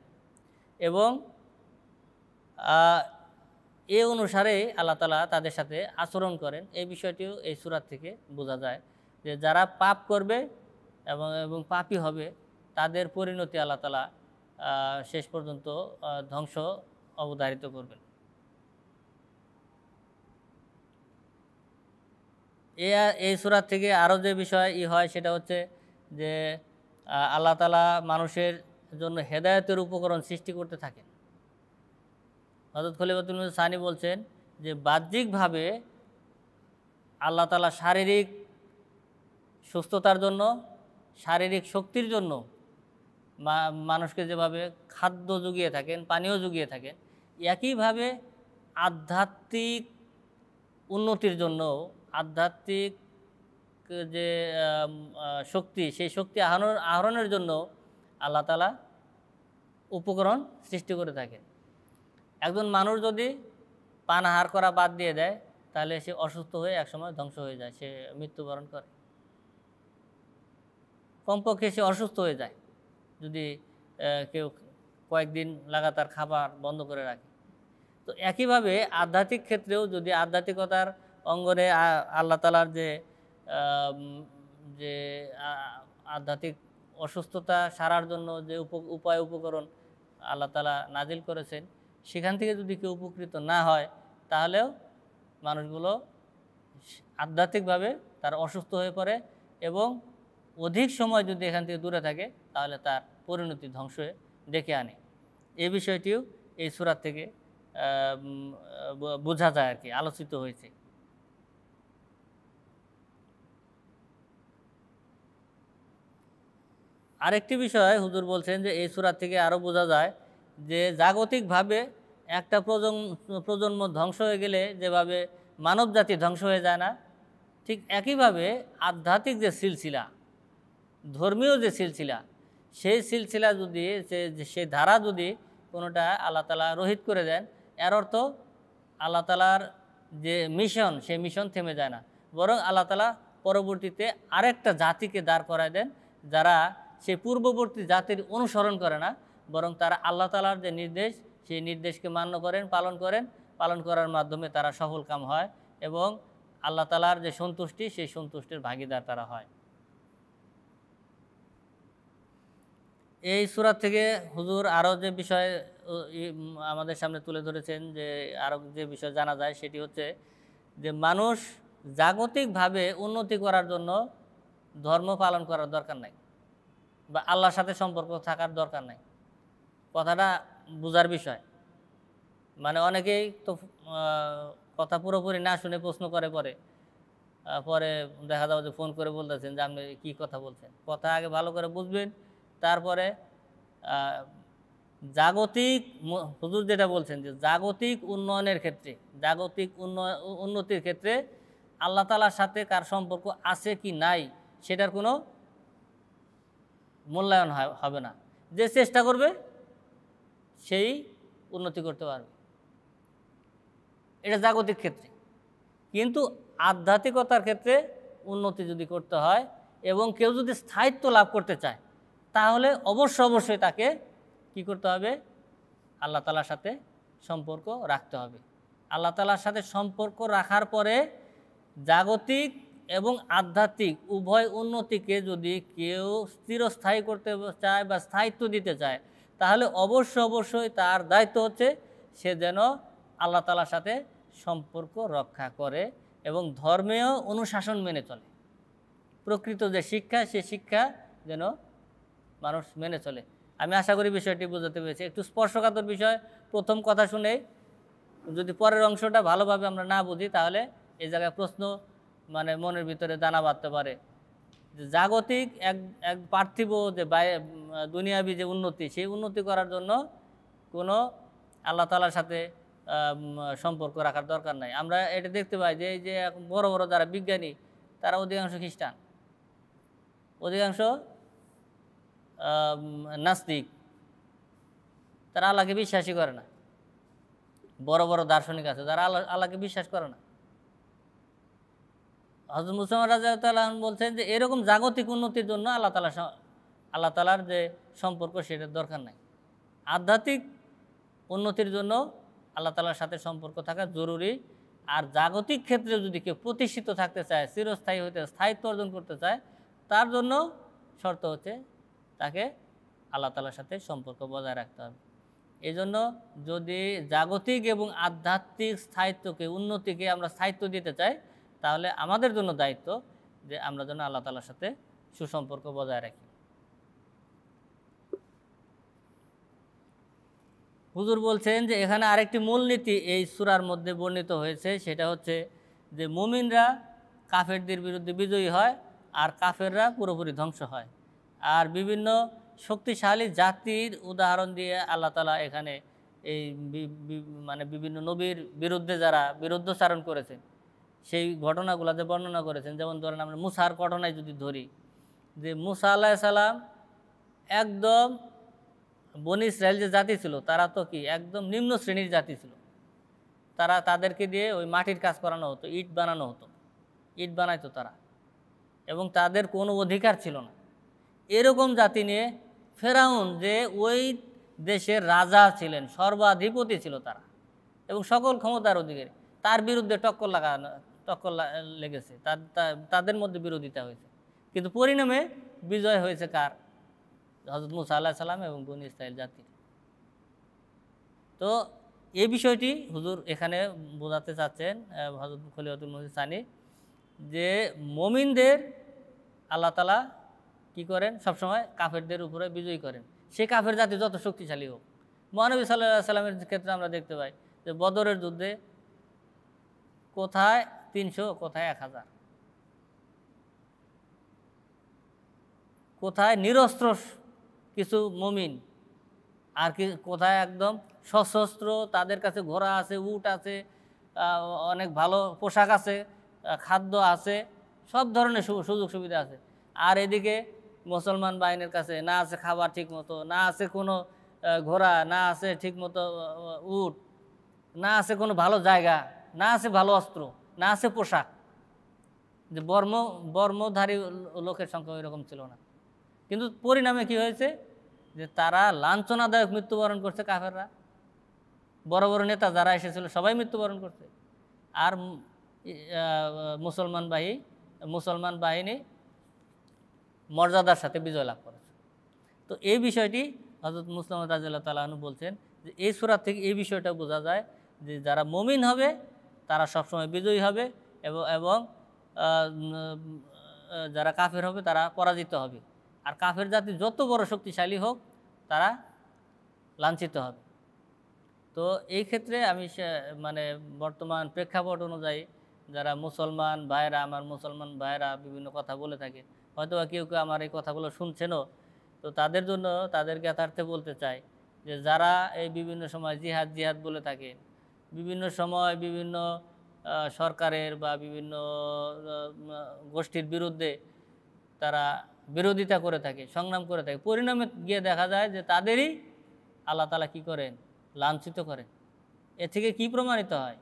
এবং এ অনুসারে আল্লাহ তালা তাদের সাথে আচরণ করেন এই বিষয়টিও এই সুরাত থেকে বোঝা যায় যে যারা পাপ করবে এবং এবং পাপি হবে তাদের পরিণতি আল্লাহ তালা শেষ পর্যন্ত ধ্বংস অবধারিত করবেন এ এই সুরাত থেকে আরও যে বিষয় ই হয় সেটা হচ্ছে যে আল্লাহ তালা মানুষের জন্য হেদায়তের উপকরণ সৃষ্টি করতে থাকেন হজরত খলিফাতুল সানি বলছেন যে বাহ্যিকভাবে আল্লাহ তালা শারীরিক সুস্থতার জন্য শারীরিক শক্তির জন্য মানুষকে যেভাবে খাদ্য জুগিয়ে থাকেন পানীয় জুগিয়ে থাকেন একইভাবে আধ্যাত্মিক উন্নতির জন্য আধ্যাত্মিক যে শক্তি সেই শক্তি আহরণ আহরণের জন্য আল্লাহ তালা উপকরণ সৃষ্টি করে থাকেন একজন মানুষ যদি পানাহার করা বাদ দিয়ে দেয় তাহলে সে অসুস্থ হয়ে একসময় ধ্বংস হয়ে যায় সে মৃত্যুবরণ করে কমপক্ষে সে অসুস্থ হয়ে যায় যদি কেউ কয়েকদিন লাগাতার খাবার বন্ধ করে রাখে তো একইভাবে আধ্যাত্মিক ক্ষেত্রেও যদি আধ্যাত্মিকতার অঙ্গনে আল্লাহ তালার যে যে আধ্যাত্মিক অসুস্থতা সারার জন্য যে উপায় উপকরণ আল্লাহ তালা নাজিল করেছেন সেখান থেকে যদি কেউ উপকৃত না হয় তাহলেও মানুষগুলো আধ্যাত্মিকভাবে তার অসুস্থ হয়ে পড়ে এবং অধিক সময় যদি এখান থেকে দূরে থাকে তাহলে তার পরিণতি ধ্বংস হয়ে ডেকে আনে এ বিষয়টিও এই সুরার থেকে বোঝা যায় আর কি আলোচিত হয়েছে আরেকটি বিষয় হুজুর বলছেন যে এই সুরার থেকে আরও বোঝা যায় যে জাগতিকভাবে একটা প্রজন্ম প্রজন্ম ধ্বংস হয়ে গেলে যেভাবে মানব জাতি ধ্বংস হয়ে যায় না ঠিক একইভাবে আধ্যাত্মিক যে সিলসিলা ধর্মীয় যে সিলসিলা সেই সিলসিলা যদি সেই ধারা যদি কোনোটা আল্লাহ তালা রোহিত করে দেন এর অর্থ আল্লাহ তালার যে মিশন সেই মিশন থেমে যায় না বরং আল্লাহ তালা পরবর্তীতে আরেকটা জাতিকে দাঁড় করায় দেন যারা সেই পূর্ববর্তী জাতির অনুসরণ করে না বরং তারা আল্লাহ তালার যে নির্দেশ সেই নির্দেশকে মান্য করেন পালন করেন পালন করার মাধ্যমে তারা সফল কাম হয় এবং আল্লাহ তালার যে সন্তুষ্টি সেই সন্তুষ্টির ভাগিদার তারা হয় এই সুরাত থেকে হুজুর আরও যে বিষয় আমাদের সামনে তুলে ধরেছেন যে আরও যে বিষয় জানা যায় সেটি হচ্ছে যে মানুষ জাগতিকভাবে উন্নতি করার জন্য ধর্ম পালন করার দরকার নাই বা আল্লাহর সাথে সম্পর্ক থাকার দরকার নাই কথাটা বোঝার বিষয় মানে অনেকেই তো কথা পুরোপুরি না শুনে প্রশ্ন করে পরে পরে দেখা যাবে যে ফোন করে বলতেছেন যে আপনি কী কথা বলছেন কথা আগে ভালো করে বুঝবেন তারপরে জাগতিক হুজুর যেটা বলছেন যে জাগতিক উন্নয়নের ক্ষেত্রে জাগতিক উন্নতির ক্ষেত্রে আল্লাহ তালার সাথে কার সম্পর্ক আছে কি নাই সেটার কোনো মূল্যায়ন হবে না যে চেষ্টা করবে সেই উন্নতি করতে পারবে এটা জাগতিক ক্ষেত্রে কিন্তু আধ্যাত্মিকতার ক্ষেত্রে উন্নতি যদি করতে হয় এবং কেউ যদি স্থায়িত্ব লাভ করতে চায় তাহলে অবশ্য অবশ্যই তাকে কি করতে হবে আল্লাহ তালার সাথে সম্পর্ক রাখতে হবে আল্লাহ তালার সাথে সম্পর্ক রাখার পরে জাগতিক এবং আধ্যাত্মিক উভয় উন্নতিকে যদি কেউ স্থিরস্থায়ী করতে চায় বা স্থায়িত্ব দিতে চায় তাহলে অবশ্য অবশ্যই তার দায়িত্ব হচ্ছে সে যেন আল্লাহ তালার সাথে সম্পর্ক রক্ষা করে এবং ধর্মীয় অনুশাসন মেনে চলে প্রকৃত যে শিক্ষা সে শিক্ষা যেন মানুষ মেনে চলে আমি আশা করি বিষয়টি বোঝাতে পেরেছি একটু স্পর্শকাতর বিষয় প্রথম কথা শুনেই যদি পরের অংশটা ভালোভাবে আমরা না বুঝি তাহলে এই জায়গায় প্রশ্ন মানে মনের ভিতরে দানা বাঁধতে পারে জাগতিক এক এক পার্থিব যে দুনিয়াবি যে উন্নতি সেই উন্নতি করার জন্য কোনো আল্লাহ তালার সাথে সম্পর্ক রাখার দরকার নাই আমরা এটা দেখতে পাই যে এই যে বড় বড় যারা বিজ্ঞানী তারা অধিকাংশ খ্রিস্টান অধিকাংশ নাস্তিক তারা আল্লাহকে বিশ্বাসই করে না বড় বড় দার্শনিক আছে যারা আল্লাহ আল্লাহকে বিশ্বাস করে না হজর মুসলমান রাজা বলছেন যে এরকম জাগতিক উন্নতির জন্য আল্লাহ তালা আল্লাহ তালার যে সম্পর্ক সেটার দরকার নাই আধ্যাত্মিক উন্নতির জন্য আল্লাহ তালার সাথে সম্পর্ক থাকা জরুরি আর জাগতিক ক্ষেত্রে যদি কেউ প্রতিষ্ঠিত থাকতে চায় চিরস্থায়ী হতে স্থায়িত্ব অর্জন করতে চায় তার জন্য শর্ত হচ্ছে তাকে আল্লাহ তালার সাথে সম্পর্ক বজায় রাখতে হবে এই জন্য যদি জাগতিক এবং আধ্যাত্মিক স্থায়িত্বকে উন্নতিকে আমরা স্থায়িত্ব দিতে চাই তাহলে আমাদের জন্য দায়িত্ব যে আমরা যেন আল্লাহ তালার সাথে সুসম্পর্ক বজায় রাখি হুজুর বলছেন যে এখানে আরেকটি মূলনীতি এই সুরার মধ্যে বর্ণিত হয়েছে সেটা হচ্ছে যে মুমিনরা কাফেরদের বিরুদ্ধে বিজয়ী হয় আর কাফেররা পুরোপুরি ধ্বংস হয় আর বিভিন্ন শক্তিশালী জাতির উদাহরণ দিয়ে আল্লাহ তালা এখানে এই মানে বিভিন্ন নবীর বিরুদ্ধে যারা বিরুদ্ধচারণ করেছেন সেই ঘটনাগুলোতে বর্ণনা করেছেন যেমন ধরেন আমরা মুসার ঘটনায় যদি ধরি যে মুসা আল্লাহ সালাম একদম বনি ইসরায়েল যে জাতি ছিল তারা তো কি একদম নিম্ন শ্রেণীর জাতি ছিল তারা তাদেরকে দিয়ে ওই মাটির কাজ করানো হতো ইট বানানো হতো ইট বানাইতো তারা এবং তাদের কোনো অধিকার ছিল না এরকম জাতি নিয়ে ফেরাউন যে ওই দেশের রাজা ছিলেন সর্বাধিপতি ছিল তারা এবং সকল ক্ষমতার অধিকারী তার বিরুদ্ধে টক্কর লাগানো টক্কর লেগেছে তাদের মধ্যে বিরোধিতা হয়েছে কিন্তু পরিণামে বিজয় হয়েছে কার হজরত মুসা আল্লাহ সাল্লাম এবং বনি ইসরায়েল জাতি তো এই বিষয়টি হুজুর এখানে বোঝাতে চাচ্ছেন হজরত খলিয়াতুল মহিদ সানি যে মমিনদের আল্লাহ তালা কি করেন সবসময় কাফেরদের উপরে বিজয়ী করেন সে কাফের জাতি যত শক্তিশালী হোক মহানবী সাল্লাহ সাল্লামের ক্ষেত্রে আমরা দেখতে পাই যে বদরের যুদ্ধে কোথায় তিনশো কোথায় এক হাজার কোথায় নিরস্ত্র কিছু মমিন আর কি কোথায় একদম সশস্ত্র তাদের কাছে ঘোড়া আছে উট আছে অনেক ভালো পোশাক আছে খাদ্য আছে সব ধরনের সুযোগ সুবিধা আছে আর এদিকে মুসলমান বাহিনীর কাছে না আছে খাবার ঠিক মতো না আছে কোনো ঘোড়া না আছে ঠিক মতো উট না আছে কোনো ভালো জায়গা না আছে ভালো অস্ত্র না আছে পোশাক যে বর্ম বর্মধারী লোকের সংখ্যা ওই রকম ছিল না কিন্তু পরিণামে কি হয়েছে যে তারা লাঞ্ছনাদায়ক মৃত্যুবরণ করছে কাফেররা বড় বড় নেতা যারা এসেছিল সবাই মৃত্যুবরণ করছে আর মুসলমান বাহিনী মুসলমান বাহিনী মর্যাদার সাথে বিজয় লাভ করেছে তো এই বিষয়টি হজরত মুসলাম রাজিয়াল তালাহনু বলছেন যে এই সুরার থেকে এই বিষয়টা বোঝা যায় যে যারা মমিন হবে তারা সবসময় বিজয়ী হবে এবং এবং যারা কাফের হবে তারা পরাজিত হবে আর কাফের জাতি যত বড় শক্তিশালী হোক তারা লাঞ্ছিত হবে তো এই ক্ষেত্রে আমি মানে বর্তমান প্রেক্ষাপট অনুযায়ী যারা মুসলমান ভাইরা আমার মুসলমান ভাইরা বিভিন্ন কথা বলে থাকে হয়তো কেউ কেউ আমার এই কথাগুলো শুনছেনও তো তাদের জন্য তাদের জ্ঞাতার্থে বলতে চাই যে যারা এই বিভিন্ন সময় জিহাদ জিহাদ বলে থাকে বিভিন্ন সময় বিভিন্ন সরকারের বা বিভিন্ন গোষ্ঠীর বিরুদ্ধে তারা বিরোধিতা করে থাকে সংগ্রাম করে থাকে পরিণামে গিয়ে দেখা যায় যে তাদেরই আল্লাহ তালা কী করেন লাঞ্ছিত করেন এ থেকে কি প্রমাণিত হয়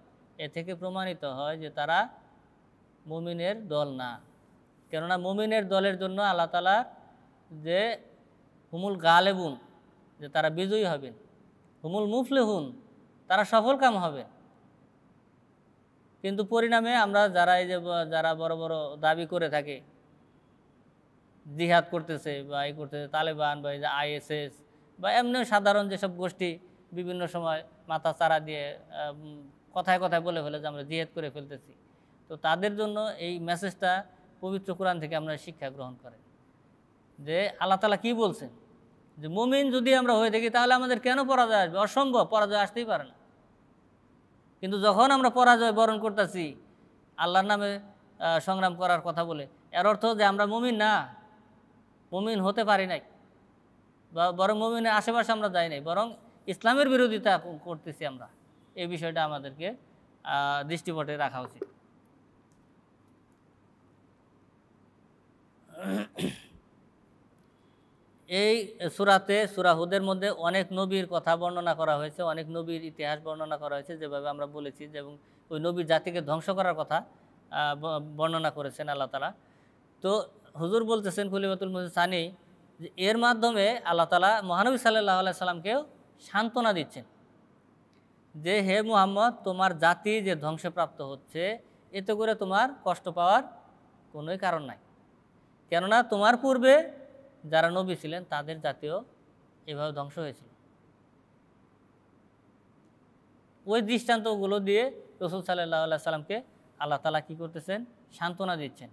এ থেকে প্রমাণিত হয় যে তারা মুমিনের দল না কেননা মুমিনের দলের জন্য আল্লাহ তালা যে হুমুল গালেবুন যে তারা বিজয়ী হবেন হুমুল হুন তারা সফল কাম হবে কিন্তু পরিণামে আমরা যারা এই যে যারা বড় বড় দাবি করে থাকে জিহাদ করতেছে বা এই করতেছে তালেবান বা এই যে আইএসএস বা এমনি সাধারণ যেসব গোষ্ঠী বিভিন্ন সময় মাথা চারা দিয়ে কথায় কথায় বলে ফেলে যে আমরা জিহাদ করে ফেলতেছি তো তাদের জন্য এই মেসেজটা পবিত্র কোরআন থেকে আপনারা শিক্ষা গ্রহণ করে যে আল্লাহ তালা কী বলছেন যে মুমিন যদি আমরা হয়ে থাকি তাহলে আমাদের কেন পরাজয় আসবে অসম্ভব পরাজয় আসতেই পারে না কিন্তু যখন আমরা পরাজয় বরণ করতেছি আল্লাহর নামে সংগ্রাম করার কথা বলে এর অর্থ যে আমরা মুমিন না মুমিন হতে পারি নাই বা বরং মুমিনের আশেপাশে আমরা যাই নাই বরং ইসলামের বিরোধিতা করতেছি আমরা এই বিষয়টা আমাদেরকে দৃষ্টিপটে রাখা উচিত এই সুরাতে সুরাহুদের মধ্যে অনেক নবীর কথা বর্ণনা করা হয়েছে অনেক নবীর ইতিহাস বর্ণনা করা হয়েছে যেভাবে আমরা বলেছি যে এবং ওই নবীর জাতিকে ধ্বংস করার কথা বর্ণনা করেছেন আল্লাহ তালা তো হুজুর বলতেছেন খুলিমতুল সানি যে এর মাধ্যমে আল্লাহ তালা মহানবী সাল্লাহ সাল্লামকেও সান্ত্বনা দিচ্ছেন যে হে মুহাম্মদ তোমার জাতি যে ধ্বংসপ্রাপ্ত হচ্ছে এতে করে তোমার কষ্ট পাওয়ার কোনোই কারণ নাই কেননা তোমার পূর্বে যারা নবী ছিলেন তাদের জাতীয় এভাবে ধ্বংস হয়েছিল ওই দৃষ্টান্তগুলো দিয়ে রসুল সাল্লাহ আল্লাহ সাল্লামকে আল্লাহ তালা কী করতেছেন সান্ত্বনা দিচ্ছেন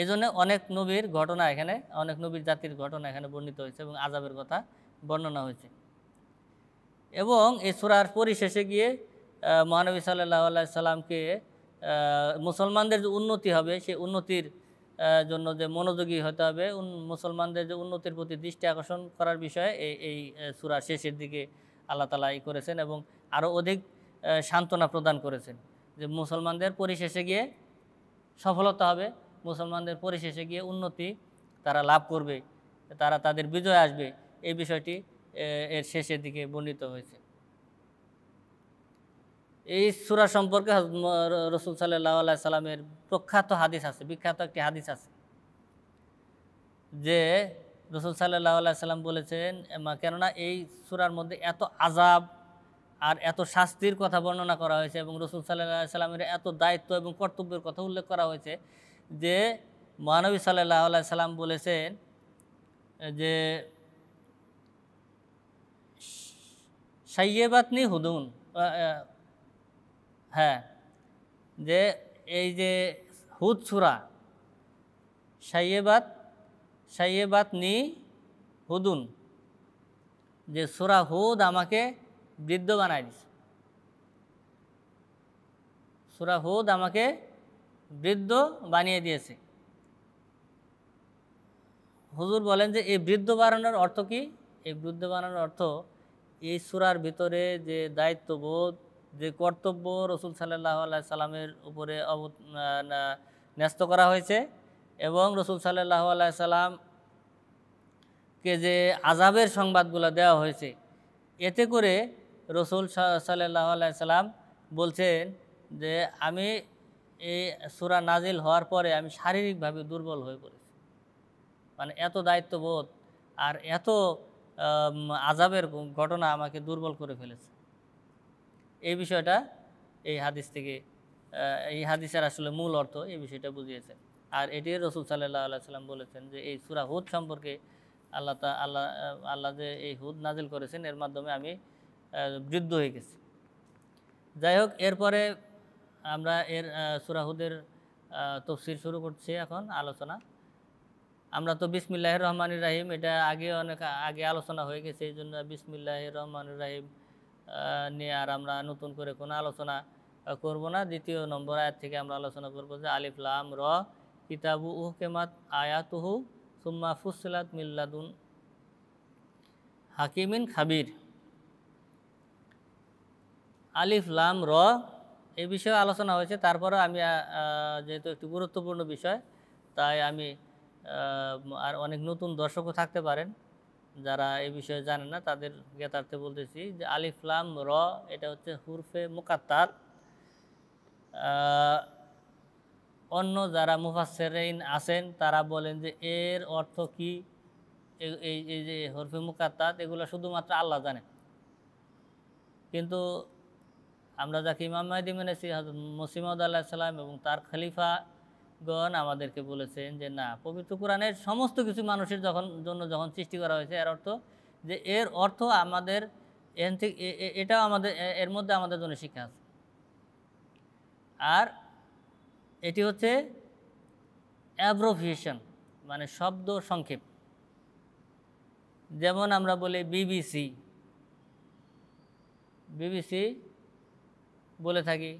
এই জন্য অনেক নবীর ঘটনা এখানে অনেক নবীর জাতির ঘটনা এখানে বর্ণিত হয়েছে এবং আজাবের কথা বর্ণনা হয়েছে এবং এ সুরার পরিশেষে গিয়ে মহানবী সাল্লাহ আল্লাহ সাল্লামকে মুসলমানদের যে উন্নতি হবে সেই উন্নতির জন্য যে মনোযোগী হতে হবে মুসলমানদের যে উন্নতির প্রতি দৃষ্টি আকর্ষণ করার বিষয়ে এই এই সুরার শেষের দিকে আল্লাহ তালা ই করেছেন এবং আরও অধিক সান্ত্বনা প্রদান করেছেন যে মুসলমানদের পরিশেষে গিয়ে সফলতা হবে মুসলমানদের পরিশেষে গিয়ে উন্নতি তারা লাভ করবে তারা তাদের বিজয় আসবে এই বিষয়টি এর শেষের দিকে বর্ণিত হয়েছে এই সুরা সম্পর্কে রসুল সাল্লাহ আল্লাহ সাল্লামের প্রখ্যাত হাদিস আছে বিখ্যাত একটি হাদিস আছে যে রসুল সাল্লাহ আল্লাহ সাল্লাম বলেছেন কেননা এই সুরার মধ্যে এত আজাব আর এত শাস্তির কথা বর্ণনা করা হয়েছে এবং রসুল সাল্লাহ সাল্লামের এত দায়িত্ব এবং কর্তব্যের কথা উল্লেখ করা হয়েছে যে মহানবী সাল্লাহ আল্লাহ সাল্লাম বলেছেন যে সাইয়েবাতনি হুদুন হ্যাঁ যে এই যে হুদ সুরা সাইয়েবাত সাইয়েবাত নি হুদুন যে সুরা হুদ আমাকে বৃদ্ধ বানায় দিছে সুরা হুদ আমাকে বৃদ্ধ বানিয়ে দিয়েছে হুজুর বলেন যে এই বৃদ্ধ বানানোর অর্থ কি এই বৃদ্ধ বানানোর অর্থ এই সুরার ভিতরে যে দায়িত্ববোধ যে কর্তব্য রসুল সাল্লাহ আল্লাহ সাল্লামের উপরে অব ন্যস্ত করা হয়েছে এবং রসুল সাল্লাহ আল্লাহ সাল্লামকে যে আজাবের সংবাদগুলো দেওয়া হয়েছে এতে করে রসুল সাল্লাহ আল্লাহ সাল্লাম বলছেন যে আমি এই সুরা নাজিল হওয়ার পরে আমি শারীরিকভাবে দুর্বল হয়ে পড়েছি মানে এত দায়িত্ববোধ আর এত আজাবের ঘটনা আমাকে দুর্বল করে ফেলেছে এই বিষয়টা এই হাদিস থেকে এই হাদিসের আসলে মূল অর্থ এই বিষয়টা বুঝিয়েছে আর এটি রসুল সাল্লাহ আল্লাহ সাল্লাম বলেছেন যে এই সুরা হুদ সম্পর্কে আল্লাহ তা আল্লাহ আল্লাহ যে এই হুদ নাজিল করেছেন এর মাধ্যমে আমি বৃদ্ধ হয়ে গেছি যাই হোক এরপরে আমরা এর সুরাহুদের তফসির শুরু করছি এখন আলোচনা আমরা তো বিসমিল্লাহ রহমান রাহিম এটা আগে অনেক আগে আলোচনা হয়ে গেছে এই জন্য বিসমিল্লাহ রহমান রাহিম নিয়ে আর আমরা নতুন করে কোনো আলোচনা করব না দ্বিতীয় নম্বর আয়াত থেকে আমরা আলোচনা করব যে আলিফ লাম র কিতাবু উহকেমাত আয়াতুহু সুম্মা ফুসলাত মিল্লাদুন হাকিমিন খাবির আলিফ লাম র এই বিষয়ে আলোচনা হয়েছে তারপরে আমি যেহেতু একটি গুরুত্বপূর্ণ বিষয় তাই আমি আর অনেক নতুন দর্শকও থাকতে পারেন যারা এই বিষয়ে জানে না তাদের জ্ঞাতার্থে বলতেছি যে আলিফলাম র এটা হচ্ছে হুরফে মোকাত্তার অন্য যারা মুফাসেরাইন আছেন তারা বলেন যে এর অর্থ কি এই এই যে হরফে মুকাত্তাত এগুলো শুধুমাত্র আল্লাহ জানে কিন্তু আমরা যাকে ইমাম মাহদি মেনেছি হজরত মুসিমদ আল্লাহ সাল্লাম এবং তার খলিফা গণ আমাদেরকে বলেছেন যে না পবিত্র কোরআনের সমস্ত কিছু মানুষের যখন জন্য যখন সৃষ্টি করা হয়েছে এর অর্থ যে এর অর্থ আমাদের এন থেকে এটাও আমাদের এর মধ্যে আমাদের জন্য শিক্ষা আছে আর এটি হচ্ছে অ্যাব্রোভিয়েশন মানে শব্দ সংক্ষেপ যেমন আমরা বলি বিবিসি বিবিসি বলে থাকি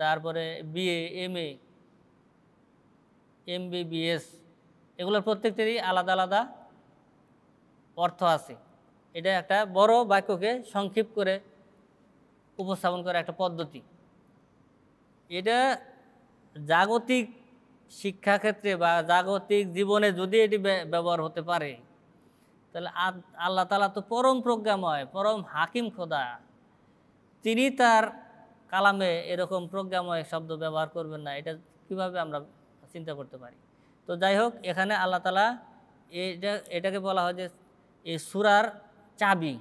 তারপরে বিএ এম এ এমবিবিএস এগুলোর প্রত্যেকটারই আলাদা আলাদা অর্থ আছে এটা একটা বড় বাক্যকে সংক্ষিপ্ত করে উপস্থাপন করা একটা পদ্ধতি এটা জাগতিক শিক্ষাক্ষেত্রে বা জাগতিক জীবনে যদি এটি ব্যবহার হতে পারে তাহলে আল্লাহ তালা তো পরম প্রজ্ঞাময় পরম হাকিম খোদা তিনি তার কালামে এরকম প্রজ্ঞাময় শব্দ ব্যবহার করবেন না এটা কিভাবে আমরা চিন্তা করতে পারি তো যাই হোক এখানে আল্লাহ তালা এটা এটাকে বলা হয় যে এই সুরার চাবি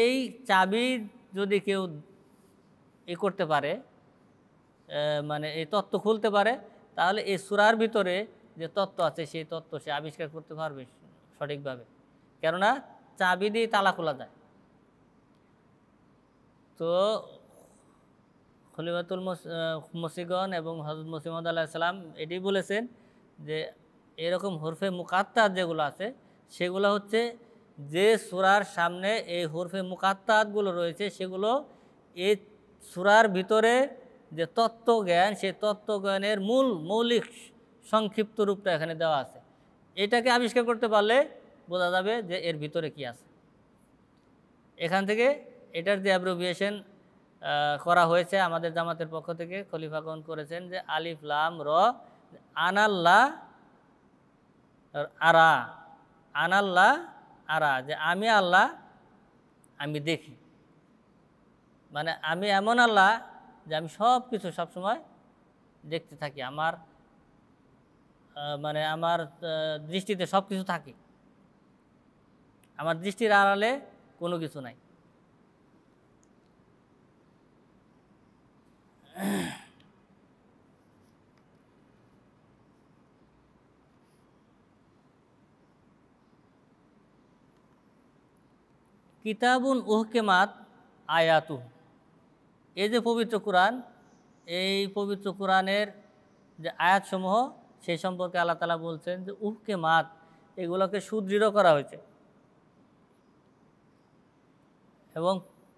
এই চাবি যদি কেউ এ করতে পারে মানে এই তত্ত্ব খুলতে পারে তাহলে এই সুরার ভিতরে যে তত্ত্ব আছে সেই তত্ত্ব সে আবিষ্কার করতে পারবে সঠিকভাবে কেননা চাবি দিয়ে তালা খোলা যায় তো খলিফাতুল মসিগণ এবং হজরত মসিমদ আলাহিসাল্লাম এটি বলেছেন যে এরকম হরফে মুকাত্তাত যেগুলো আছে সেগুলো হচ্ছে যে সুরার সামনে এই হরফে মুকাত্তাতগুলো রয়েছে সেগুলো এই সুরার ভিতরে যে তত্ত্বজ্ঞান সেই তত্ত্বজ্ঞানের মূল মৌলিক সংক্ষিপ্ত রূপটা এখানে দেওয়া আছে এটাকে আবিষ্কার করতে পারলে বোঝা যাবে যে এর ভিতরে কি আছে এখান থেকে এটার যে অ্যাব্রোভিয়েশন করা হয়েছে আমাদের জামাতের পক্ষ থেকে খলিফাগণ করেছেন যে আলিফ লাম র আনাল্লা আরা আনাল্লা আরা যে আমি আল্লাহ আমি দেখি মানে আমি এমন আল্লাহ যে আমি সব কিছু সবসময় দেখতে থাকি আমার মানে আমার দৃষ্টিতে সব কিছু থাকে আমার দৃষ্টির আড়ালে কোনো কিছু নাই কিতাবুন ওহকেমাত আয়াতু এই যে পবিত্র কোরআন এই পবিত্র কোরআনের যে আয়াতসমূহ সেই সম্পর্কে আল্লাহ তালা বলছেন যে উহকে মাত এগুলোকে সুদৃঢ় করা হয়েছে এবং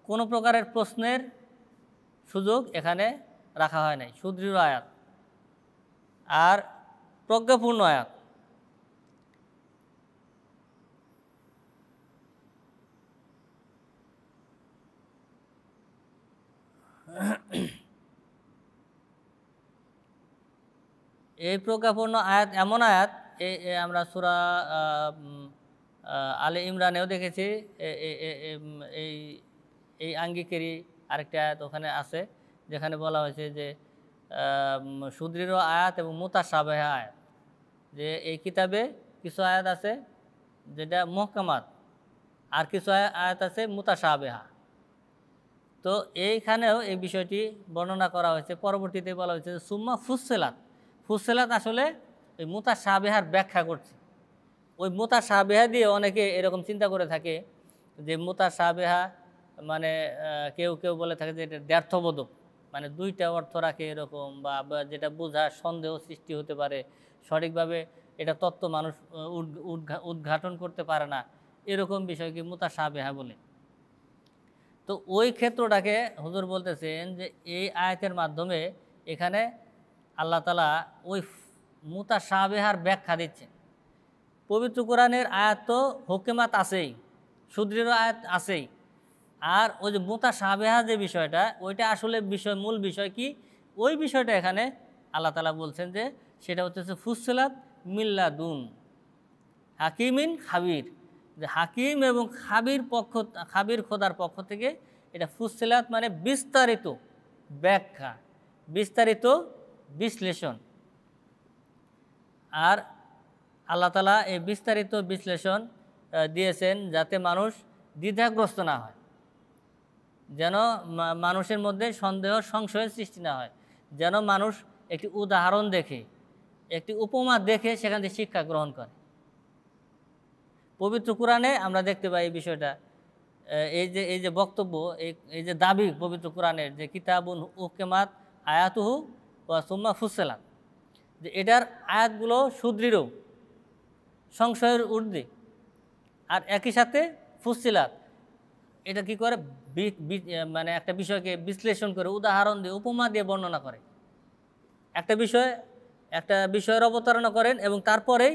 কোনো প্রকারের প্রশ্নের সুযোগ এখানে রাখা হয় নাই সুদৃঢ় আয়াত আর প্রজ্ঞাপূর্ণ আয়াত এই প্রজ্ঞাপূর্ণ আয়াত এমন আয়াত এই আমরা সুরা আলে ইমরানেও দেখেছি এই এই আঙ্গিকেরই আরেকটা আয়াত ওখানে আছে যেখানে বলা হয়েছে যে সুদৃঢ় আয়াত এবং সাবেহা আয়াত যে এই কিতাবে কিছু আয়াত আছে যেটা মহকামাত আর কিছু আয়াত আছে সাবেহা তো এইখানেও এই বিষয়টি বর্ণনা করা হয়েছে পরবর্তীতে বলা হয়েছে সুম্মা ফুসেলাত ফুসেলাত আসলে ওই মোতা সাবেহার ব্যাখ্যা করছে ওই মোতা সাবেহা দিয়ে অনেকে এরকম চিন্তা করে থাকে যে মোতা সাবেহা মানে কেউ কেউ বলে থাকে যে এটা ব্যর্থবোধক মানে দুইটা অর্থ রাখে এরকম বা যেটা বোঝা সন্দেহ সৃষ্টি হতে পারে সঠিকভাবে এটা তত্ত্ব মানুষ উদ্ঘাটন করতে পারে না এরকম বিষয়কে মোতা সাবেহা বলে তো ওই ক্ষেত্রটাকে হুজুর বলতেছেন যে এই আয়তের মাধ্যমে এখানে আল্লাহ তালা ওই মোতা সাবেহার ব্যাখ্যা দিচ্ছেন পবিত্র কোরআনের আয়াত তো হুকেমাত আছেই সুদৃঢ় আয়াত আছেই আর ওই যে মোতা সাবেহা যে বিষয়টা ওইটা আসলে বিষয় মূল বিষয় কি ওই বিষয়টা এখানে আল্লাহ তালা বলছেন যে সেটা হচ্ছে ফুসলাত মিল্লাদুন হাকিমিন খাবির যে হাকিম এবং খাবির পক্ষ খাবির খোদার পক্ষ থেকে এটা ফুসলাত মানে বিস্তারিত ব্যাখ্যা বিস্তারিত বিশ্লেষণ আর আল্লাহ তালা এই বিস্তারিত বিশ্লেষণ দিয়েছেন যাতে মানুষ দ্বিধাগ্রস্ত না হয় যেন মানুষের মধ্যে সন্দেহ সংশয়ের সৃষ্টি না হয় যেন মানুষ একটি উদাহরণ দেখে একটি উপমা দেখে সেখান থেকে শিক্ষা গ্রহণ করে পবিত্র কোরআনে আমরা দেখতে পাই এই বিষয়টা এই যে এই যে বক্তব্য এই যে দাবি পবিত্র কোরআনের যে কিতাবুন উকেমাত আয়াতুহু বা সুম্মা ফুসেলাত যে এটার আয়াতগুলো সুদৃঢ় সংশয়ের ঊর্ধ্বে আর একই সাথে ফুসিলাত এটা কি করে মানে একটা বিষয়কে বিশ্লেষণ করে উদাহরণ দিয়ে উপমা দিয়ে বর্ণনা করে একটা বিষয় একটা বিষয়ের অবতারণা করেন এবং তারপরেই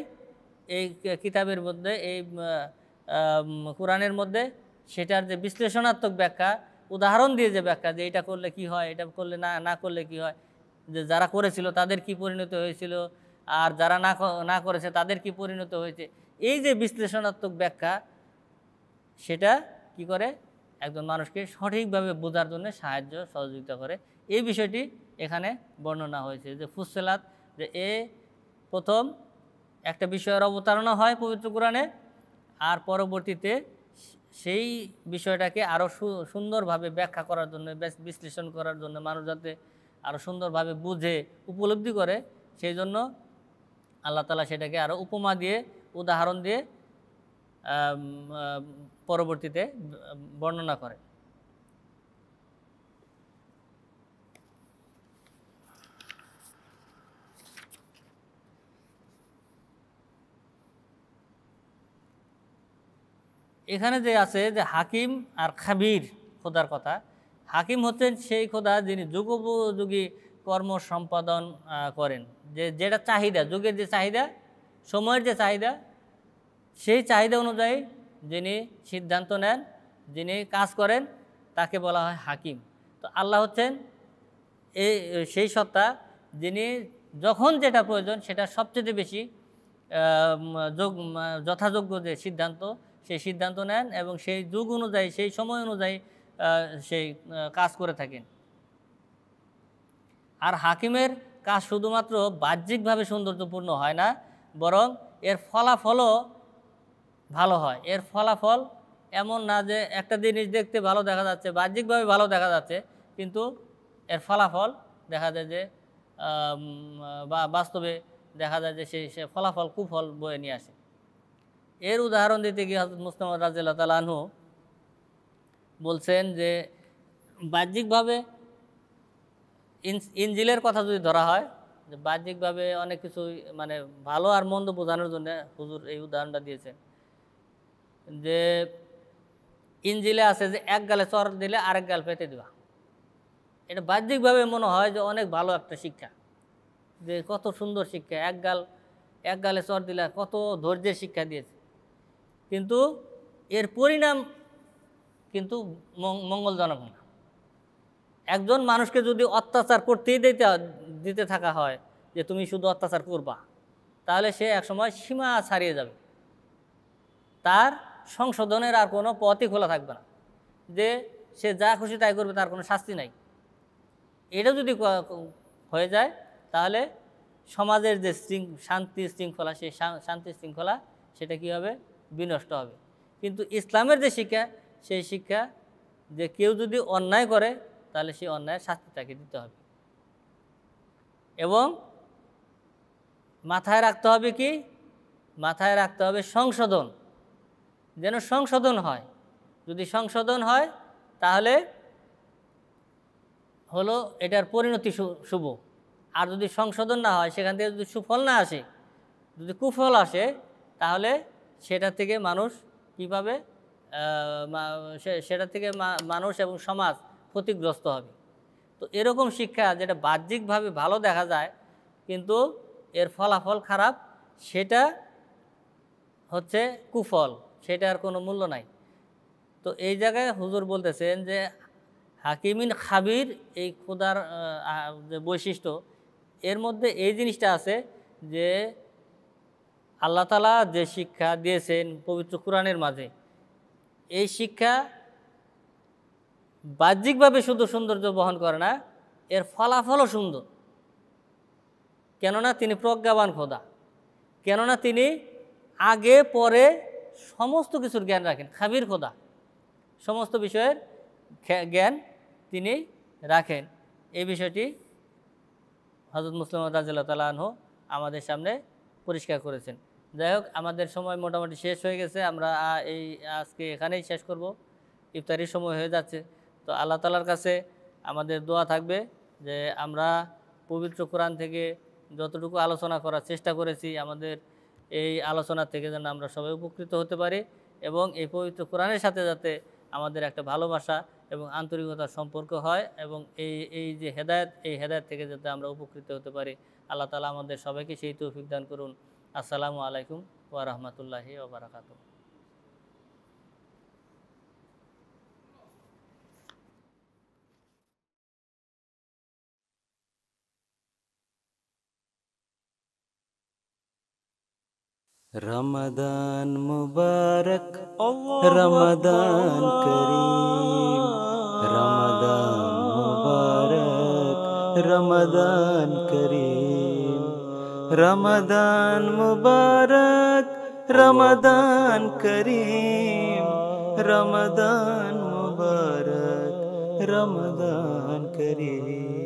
এই কিতাবের মধ্যে এই কোরআনের মধ্যে সেটার যে বিশ্লেষণাত্মক ব্যাখ্যা উদাহরণ দিয়ে যে ব্যাখ্যা যে এটা করলে কি হয় এটা করলে না না করলে কি হয় যে যারা করেছিল তাদের কি পরিণত হয়েছিল আর যারা না না করেছে তাদের কি পরিণত হয়েছে এই যে বিশ্লেষণাত্মক ব্যাখ্যা সেটা কি করে একজন মানুষকে সঠিকভাবে বোঝার জন্য সাহায্য সহযোগিতা করে এই বিষয়টি এখানে বর্ণনা হয়েছে যে ফুসেলাত যে এ প্রথম একটা বিষয়ের অবতারণা হয় পবিত্র কোরআনে আর পরবর্তীতে সেই বিষয়টাকে আরও সুন্দরভাবে ব্যাখ্যা করার জন্য বিশ্লেষণ করার জন্য মানুষ যাতে আরও সুন্দরভাবে বুঝে উপলব্ধি করে সেই জন্য আল্লাহ তালা সেটাকে আরও উপমা দিয়ে উদাহরণ দিয়ে পরবর্তীতে বর্ণনা করে এখানে যে আছে যে হাকিম আর খাবির খোদার কথা হাকিম হচ্ছেন সেই খোদা যিনি যুগোপযোগী কর্ম সম্পাদন করেন যে যেটা চাহিদা যুগের যে চাহিদা সময়ের যে চাহিদা সেই চাহিদা অনুযায়ী যিনি সিদ্ধান্ত নেন যিনি কাজ করেন তাকে বলা হয় হাকিম তো আল্লাহ হচ্ছেন এই সেই সত্তা যিনি যখন যেটা প্রয়োজন সেটা সবচেয়ে বেশি যোগ যথাযোগ্য যে সিদ্ধান্ত সেই সিদ্ধান্ত নেন এবং সেই যুগ অনুযায়ী সেই সময় অনুযায়ী সেই কাজ করে থাকেন আর হাকিমের কাজ শুধুমাত্র বাহ্যিকভাবে সৌন্দর্যপূর্ণ হয় না বরং এর ফলাফলও ভালো হয় এর ফলাফল এমন না যে একটা জিনিস দেখতে ভালো দেখা যাচ্ছে বাহ্যিকভাবে ভালো দেখা যাচ্ছে কিন্তু এর ফলাফল দেখা যায় যে বা বাস্তবে দেখা যায় যে সেই সে ফলাফল কুফল বয়ে নিয়ে আসে এর উদাহরণ দিতে গিয়ে হজরত মুস্তফা রাজিল্লা তালাহু বলছেন যে বাহ্যিকভাবে ইঞ্জিলের কথা যদি ধরা হয় যে বাহ্যিকভাবে অনেক কিছু মানে ভালো আর মন্দ বোঝানোর জন্য হুজুর এই উদাহরণটা দিয়েছেন যে ইঞ্জিলে আছে যে এক গালে চর দিলে আরেক গাল পেতে দেওয়া এটা বাহ্যিকভাবে মনে হয় যে অনেক ভালো একটা শিক্ষা যে কত সুন্দর শিক্ষা এক গাল এক গালে চর দিলে কত ধৈর্যের শিক্ষা দিয়েছে কিন্তু এর পরিণাম কিন্তু মঙ্গলজনক না একজন মানুষকে যদি অত্যাচার করতেই দিতে দিতে থাকা হয় যে তুমি শুধু অত্যাচার করবা তাহলে সে একসময় সীমা ছাড়িয়ে যাবে তার সংশোধনের আর কোনো পথই খোলা থাকবে না যে সে যা খুশি তাই করবে তার কোনো শাস্তি নাই এটা যদি হয়ে যায় তাহলে সমাজের যে শৃং শান্তি শৃঙ্খলা সেই শান্তি শৃঙ্খলা সেটা কি হবে বিনষ্ট হবে কিন্তু ইসলামের যে শিক্ষা সেই শিক্ষা যে কেউ যদি অন্যায় করে তাহলে সেই অন্যায়ের শাস্তি তাকে দিতে হবে এবং মাথায় রাখতে হবে কি মাথায় রাখতে হবে সংশোধন যেন সংশোধন হয় যদি সংশোধন হয় তাহলে হলো এটার পরিণতি শুভ আর যদি সংশোধন না হয় সেখান থেকে যদি সুফল না আসে যদি কুফল আসে তাহলে সেটা থেকে মানুষ কীভাবে সেটা থেকে মানুষ এবং সমাজ ক্ষতিগ্রস্ত হবে তো এরকম শিক্ষা যেটা বাহ্যিকভাবে ভালো দেখা যায় কিন্তু এর ফলাফল খারাপ সেটা হচ্ছে কুফল সেটার কোনো মূল্য নাই তো এই জায়গায় হুজুর বলতেছেন যে হাকিমিন খাবির এই খোদার যে বৈশিষ্ট্য এর মধ্যে এই জিনিসটা আছে যে আল্লাহ তালা যে শিক্ষা দিয়েছেন পবিত্র কোরআনের মাঝে এই শিক্ষা বাহ্যিকভাবে শুধু সৌন্দর্য বহন করে না এর ফলাফলও সুন্দর কেননা তিনি প্রজ্ঞাবান খোদা কেননা তিনি আগে পরে সমস্ত কিছুর জ্ঞান রাখেন খাবির খোদা সমস্ত বিষয়ের জ্ঞান তিনি রাখেন এই বিষয়টি হজরত মুসলিম রাজিল্লা তালাহ আমাদের সামনে পরিষ্কার করেছেন যাই হোক আমাদের সময় মোটামুটি শেষ হয়ে গেছে আমরা এই আজকে এখানেই শেষ করব ইফতারির সময় হয়ে যাচ্ছে তো আল্লাহ তালার কাছে আমাদের দোয়া থাকবে যে আমরা পবিত্র কোরআন থেকে যতটুকু আলোচনা করার চেষ্টা করেছি আমাদের এই আলোচনা থেকে যেন আমরা সবাই উপকৃত হতে পারি এবং এই পবিত্র কোরআনের সাথে যাতে আমাদের একটা ভালোবাসা এবং আন্তরিকতার সম্পর্ক হয় এবং এই এই যে হেদায়ত এই হেদায়ত থেকে যাতে আমরা উপকৃত হতে পারি আল্লাহ তালা আমাদের সবাইকে সেই তৌফিক দান করুন আসসালামু আলাইকুম ওয়া বারাকাতুহু رمضان مبارك رمضان كريم رمضان مبارك رمضان كريم رمضان مبارك رمضان كريم رمضان مبارك رمضان كريم